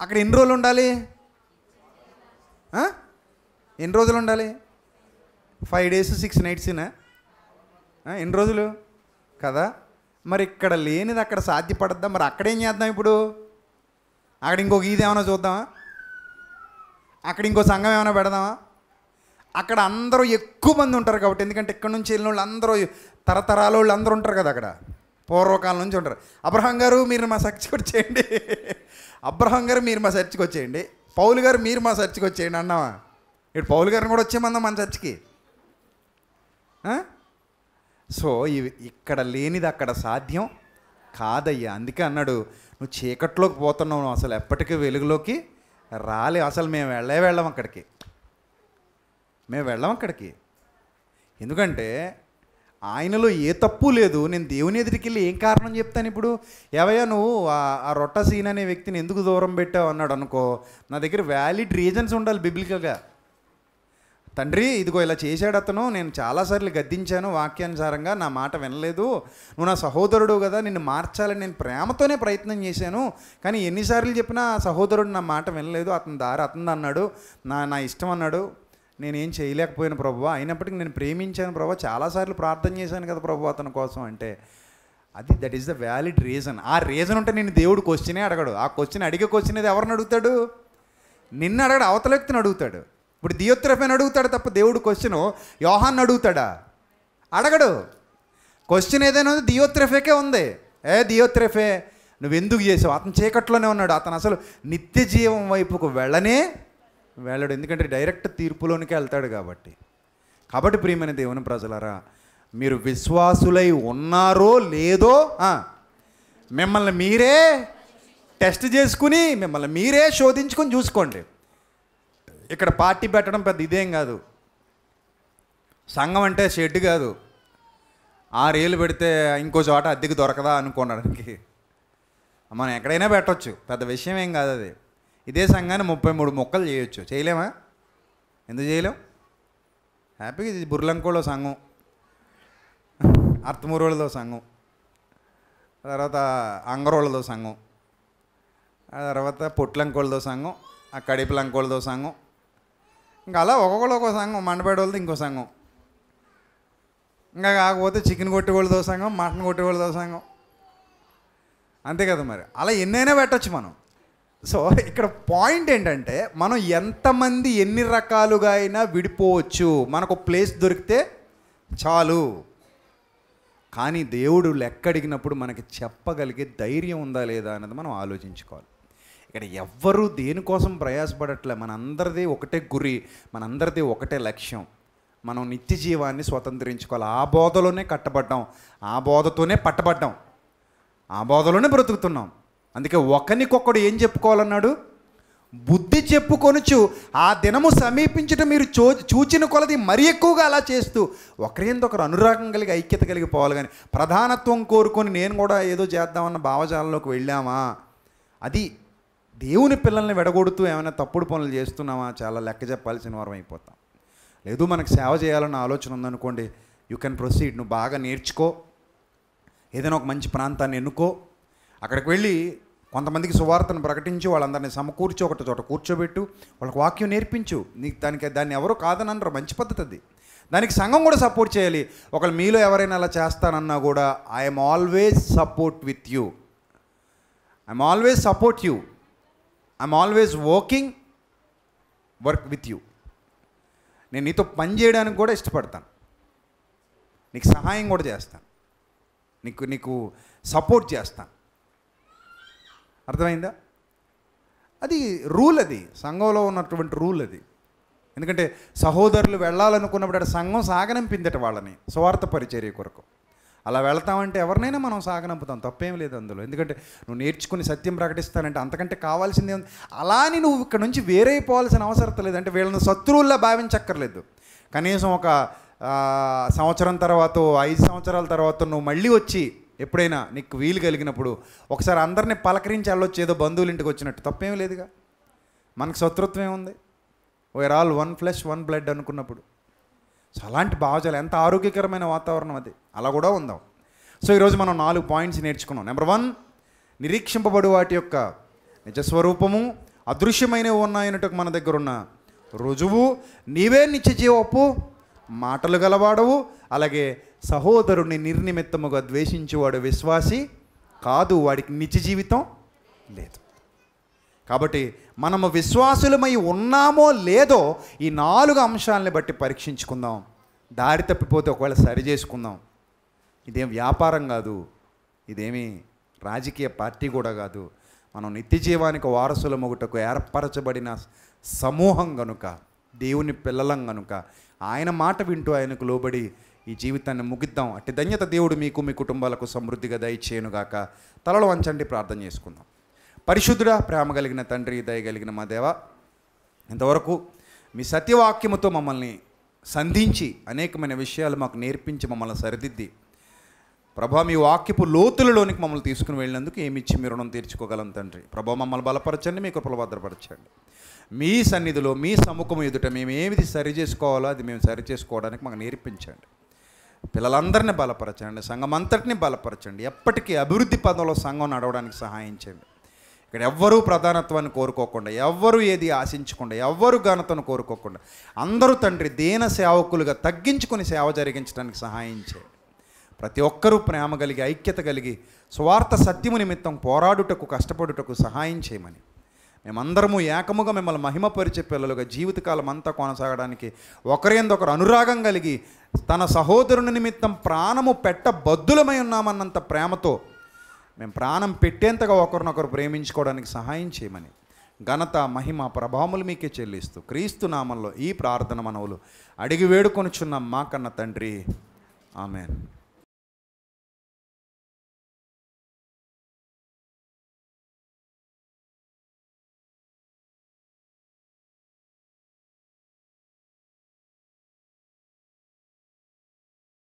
S1: అక్కడ ఎన్ని రోజులు ఉండాలి ఎన్ని రోజులు ఉండాలి ఫైవ్ డేస్ సిక్స్ నైట్స్నా ఎన్ని రోజులు కదా మరి ఇక్కడ లేనిది అక్కడ సాధ్యపడద్దా మరి అక్కడేం చేద్దాం ఇప్పుడు అక్కడ ఇంకొక ఈది ఏమైనా చూద్దామా అక్కడ ఇంకో సంఘం ఏమైనా పెడదామా అక్కడ అందరూ ఎక్కువ మంది ఉంటారు కాబట్టి ఎందుకంటే ఇక్కడ నుంచి వెళ్ళిన వాళ్ళు అందరూ తరతరాల వాళ్ళు అందరూ ఉంటారు కదా అక్కడ పూర్వకాలం నుంచి ఉంటారు అబ్రహం గారు మీరు మా చర్చికి వచ్చేయండి అబ్రహం గారు మీరు మా చర్చికి వచ్చేయండి పౌలు గారు మీరు మా చర్చికి వచ్చేయండి అన్నావా ఇటు పౌలు గారిని కూడా వచ్చేయమన్నా మన చర్చికి సో ఇవి ఇక్కడ లేనిది అక్కడ సాధ్యం కాదయ్యా అందుకే అన్నాడు నువ్వు చీకట్లోకి పోతున్నావు అసలు ఎప్పటికీ వెలుగులోకి రాలే అసలు మేము వెళ్ళే వెళ్ళాం అక్కడికి మేము వెళ్ళాం అక్కడికి ఎందుకంటే ఆయనలో ఏ తప్పు లేదు నేను దేవుని ఎదురికి వెళ్ళి ఏం కారణం చెప్తాను ఇప్పుడు ఎవయ్యా నువ్వు ఆ రొట్ట సీన్ అనే వ్యక్తిని ఎందుకు దూరం పెట్టావు అన్నాడు అనుకో నా దగ్గర వ్యాలిడ్ రీజన్స్ ఉండాలి బిబ్లికల్గా తండ్రి ఇదిగో ఇలా చేశాడు అతను నేను చాలాసార్లు గద్దించాను వాక్యానుసారంగా నా మాట వినలేదు నువ్వు నా సహోదరుడు కదా నిన్ను మార్చాలని నేను ప్రేమతోనే ప్రయత్నం చేశాను కానీ ఎన్నిసార్లు చెప్పినా సహోదరుడు నా మాట వినలేదు అతని దారి అతను అన్నాడు నా నా ఇష్టం అన్నాడు నేనేం చేయలేకపోయాను ప్రభు అయినప్పటికీ నేను ప్రేమించాను ప్రభు చాలాసార్లు ప్రార్థన చేశాను కదా ప్రభు అతని కోసం అంటే అది that is the valid reason ఆ రీజన్ ఉంటే నేను దేవుడు క్వశ్చనే అడగడు ఆ క్వశ్చన్ అడిగే క్వశ్చన్ అది ఎవరిని అడుగుతాడు నిన్ను అడగడు అవతల వ్యక్తిని అడుగుతాడు ఇప్పుడు దియోత్రఫేని అడుగుతాడు తప్ప దేవుడు క్వశ్చన్ యోహాన్ అడుగుతాడా అడగడు క్వశ్చన్ ఏదైనా ఉంది దియోత్రఫేకే ఉంది ఏ దియోత్రఫే నువ్వెందుకు చేసావు అతను చీకట్లోనే ఉన్నాడు అతను అసలు నిత్య జీవం వైపుకు వెళ్ళనే వేలాడు ఎందుకంటే డైరెక్ట్ తీర్పులోనికి వెళ్తాడు కాబట్టి కాబట్టి ప్రియమైన దేవుని ప్రజలరా మీరు విశ్వాసులై ఉన్నారో లేదో మిమ్మల్ని మీరే టెస్ట్ చేసుకుని మిమ్మల్ని మీరే శోధించుకొని చూసుకోండి ఇక్కడ పార్టీ పెట్టడం పెద్ద ఇదేం కాదు సంఘం అంటే షెడ్ కాదు ఆరేళ్ళు పెడితే ఇంకో చోట అద్దెకి దొరకదా అనుకోవడానికి మనం ఎక్కడైనా పెట్టవచ్చు పెద్ద విషయం ఏం కాదు అది ఇదే సంఘాన్ని ముప్పై మూడు మొక్కలు చేయొచ్చు చేయలేమా ఎందుకు చేయలేం హ్యాపీగా ఇది బుర్లంకోలో సంఘం అర్థమూరోళ్ళతో సంఘం తర్వాత అంగరోళ్ళతో సంఘం ఆ తర్వాత పొట్లంకోళ్ళతో సంఘం ఆ కడిపిలంకోళ్ళతో సంఘం ఇంకా అలా ఒక్కొక్కరు ఒక్కో సంఘం మండపేడ వాళ్ళతో ఇంకో సంఘం ఇంకా కాకపోతే చికెన్ కొట్టేవాళ్ళతో సంఘం మటన్ కొట్టేవాళ్ళతో సంఘం అంతే కదా మరి అలా ఎన్నైనా పెట్టచ్చు మనం సో ఇక్కడ పాయింట్ ఏంటంటే మనం ఎంతమంది ఎన్ని రకాలుగా అయినా విడిపోవచ్చు మనకు ప్లేస్ దొరికితే చాలు కానీ దేవుడు లెక్కడిగినప్పుడు మనకి చెప్పగలిగే ధైర్యం ఉందా లేదా అన్నది మనం ఆలోచించుకోవాలి ఇక్కడ ఎవ్వరూ దేనికోసం ప్రయాసపడట్లే మనందరిది ఒకటే గురి మనందరిది ఒకటే లక్ష్యం మనం నిత్య జీవాన్ని స్వతంత్రించుకోవాలి ఆ బోధలోనే కట్టబడ్డాం ఆ బోధతోనే పట్టబడ్డాం ఆ బోధలోనే బ్రతుకుతున్నాం అందుకే ఒకరికొకడు ఏం చెప్పుకోవాలన్నాడు బుద్ధి చెప్పుకొనుచు ఆ దినము సమీపించడం మీరు చూ చూచిన కొలది మరి ఎక్కువగా అలా చేస్తూ ఒకరిందొకరు అనురాగం కలిగి ఐక్యత కలిగిపోవాలి కానీ ప్రధానత్వం కోరుకొని నేను కూడా ఏదో చేద్దామన్న భావజాలంలోకి వెళ్ళామా అది దేవుని పిల్లల్ని విడగొడుతూ ఏమైనా తప్పుడు పనులు చేస్తున్నామా చాలా లెక్క చెప్పాల్సిన వారం అయిపోతాం లేదు మనకు సేవ చేయాలన్న ఆలోచన ఉందనుకోండి యూ కెన్ ప్రొసీడ్ నువ్వు బాగా నేర్చుకో ఏదైనా ఒక మంచి ప్రాంతాన్ని ఎన్నుకో అక్కడికి వెళ్ళి కొంతమందికి సువార్తను ప్రకటించు వాళ్ళందరినీ సమకూర్చి ఒకటి చోట కూర్చోబెట్టు వాళ్ళకి వాక్యం నేర్పించు నీకు దానికి దాన్ని ఎవరు అన్నారు మంచి పద్ధతి అది దానికి సంఘం కూడా సపోర్ట్ చేయాలి ఒకళ్ళు మీలో ఎవరైనా అలా చేస్తానన్నా కూడా I'm always support with you I'm always support you I'm always working work with you నేను నీతో పని చేయడానికి కూడా ఇష్టపడతాను నీకు సహాయం కూడా చేస్తాను నీకు నీకు సపోర్ట్ చేస్తాను అర్థమైందా అది రూల్ అది సంఘంలో ఉన్నటువంటి రూల్ అది ఎందుకంటే సహోదరులు వెళ్ళాలనుకున్నప్పుడు అక్కడ సంఘం సాగనంపిందట వాళ్ళని స్వార్థ పరిచర్య కొరకు అలా వెళ్తామంటే ఎవరినైనా మనం సాగనంపుతాం తప్పేం లేదు అందులో ఎందుకంటే నువ్వు నేర్చుకుని సత్యం ప్రకటిస్తానంటే అంతకంటే కావాల్సింది ఉంది అలా అని నువ్వు ఇక్కడ నుంచి వేరైపోవాల్సిన అవసరం లేదు అంటే వీళ్ళని శత్రువుల్లో భావించక్కర్లేదు కనీసం ఒక సంవత్సరం తర్వాత ఐదు సంవత్సరాల తర్వాత నువ్వు మళ్ళీ వచ్చి ఎప్పుడైనా నీకు వీలు కలిగినప్పుడు ఒకసారి అందరినీ పలకరించి వెళ్ళొచ్చు ఏదో బంధువులు ఇంటికి వచ్చినట్టు తప్పేం లేదుగా మనకు శత్రుత్వం ఏముంది we're all one flesh one blood అనుకున్నప్పుడు సో అలాంటి భావజాలు ఎంత ఆరోగ్యకరమైన వాతావరణం అది అలా కూడా ఉందాం సో ఈరోజు మనం నాలుగు పాయింట్స్ నేర్చుకున్నాం నెంబర్ వన్ నిరీక్షింపబడి వాటి యొక్క నిజస్వరూపము అదృశ్యమైనవి ఉన్నాయన్నట్టు మన దగ్గర ఉన్న రుజువు నీవే నిత్య జీవపు మాటలు గలవాడవు అలాగే సహోదరుని నిర్నిమిత్తముగా ద్వేషించేవాడు విశ్వాసి కాదు వాడికి నిజ జీవితం లేదు కాబట్టి మనము విశ్వాసులమై ఉన్నామో లేదో ఈ నాలుగు అంశాలని బట్టి పరీక్షించుకుందాం దారి తప్పిపోతే ఒకవేళ సరి చేసుకుందాం ఇదేం వ్యాపారం కాదు ఇదేమి రాజకీయ పార్టీ కూడా కాదు మనం నిత్య జీవానికి వారసుల మొగుటకు ఏర్పరచబడిన సమూహం కనుక దేవుని పిల్లలం కనుక ఆయన మాట వింటూ ఆయనకు లోబడి ఈ జీవితాన్ని ముగిద్దాం అట్టి ధన్యత దేవుడు మీకు మీ కుటుంబాలకు సమృద్ధిగా దయచేయనుగాక తలలో వంచండి ప్రార్థన చేసుకుందాం పరిశుద్ధుడ ప్రేమ కలిగిన తండ్రి దయగలిగిన మా దేవ ఇంతవరకు మీ సత్యవాక్యముతో మమ్మల్ని సంధించి అనేకమైన విషయాలు మాకు నేర్పించి మమ్మల్ని సరిదిద్ది ప్రభా మీ వాక్యపు లోతులలోనికి మమ్మల్ని తీసుకుని వెళ్ళినందుకు ఏమిచ్చి మీ రుణం తీర్చుకోగలం తండ్రి ప్రభా మమ్మల్ని బలపరచండి మీ కృపలు భద్రపరచండి మీ సన్నిధిలో మీ సముఖం ఎదుట మేము ఏమిది సరి చేసుకోవాలో అది మేము సరి చేసుకోవడానికి మాకు నేర్పించండి పిల్లలందరినీ బలపరచండి సంఘం అంతటిని బలపరచండి ఎప్పటికీ అభివృద్ధి పదంలో సంఘం నడవడానికి సహాయం చేయండి ఇక్కడ ఎవ్వరూ ప్రధానత్వాన్ని కోరుకోకుండా ఎవ్వరూ ఏది ఆశించకుండా ఎవ్వరూ ఘనతను కోరుకోకుండా అందరూ తండ్రి దీన సేవకులుగా తగ్గించుకొని సేవ జరిగించడానికి సహాయం చేయండి ప్రతి ఒక్కరూ ప్రేమ కలిగి ఐక్యత కలిగి స్వార్థ సత్యము నిమిత్తం పోరాడుటకు కష్టపడుటకు సహాయం చేయమని మేమందరము ఏకముగా మిమ్మల్ని మహిమపరిచే పిల్లలుగా జీవితకాలం అంతా కొనసాగడానికి ఒకరేందొకరు అనురాగం కలిగి తన సహోదరుని నిమిత్తం ప్రాణము పెట్ట బద్దులమై ఉన్నామన్నంత ప్రేమతో మేము ప్రాణం పెట్టేంతగా ఒకరినొకరు ప్రేమించుకోవడానికి సహాయం చేయమని ఘనత మహిమ ప్రభావములు మీకే చెల్లిస్తూ క్రీస్తు నామంలో ఈ ప్రార్థన మనవులు అడిగి వేడుకొనుచున్న మా కన్న తండ్రి ఆమెన్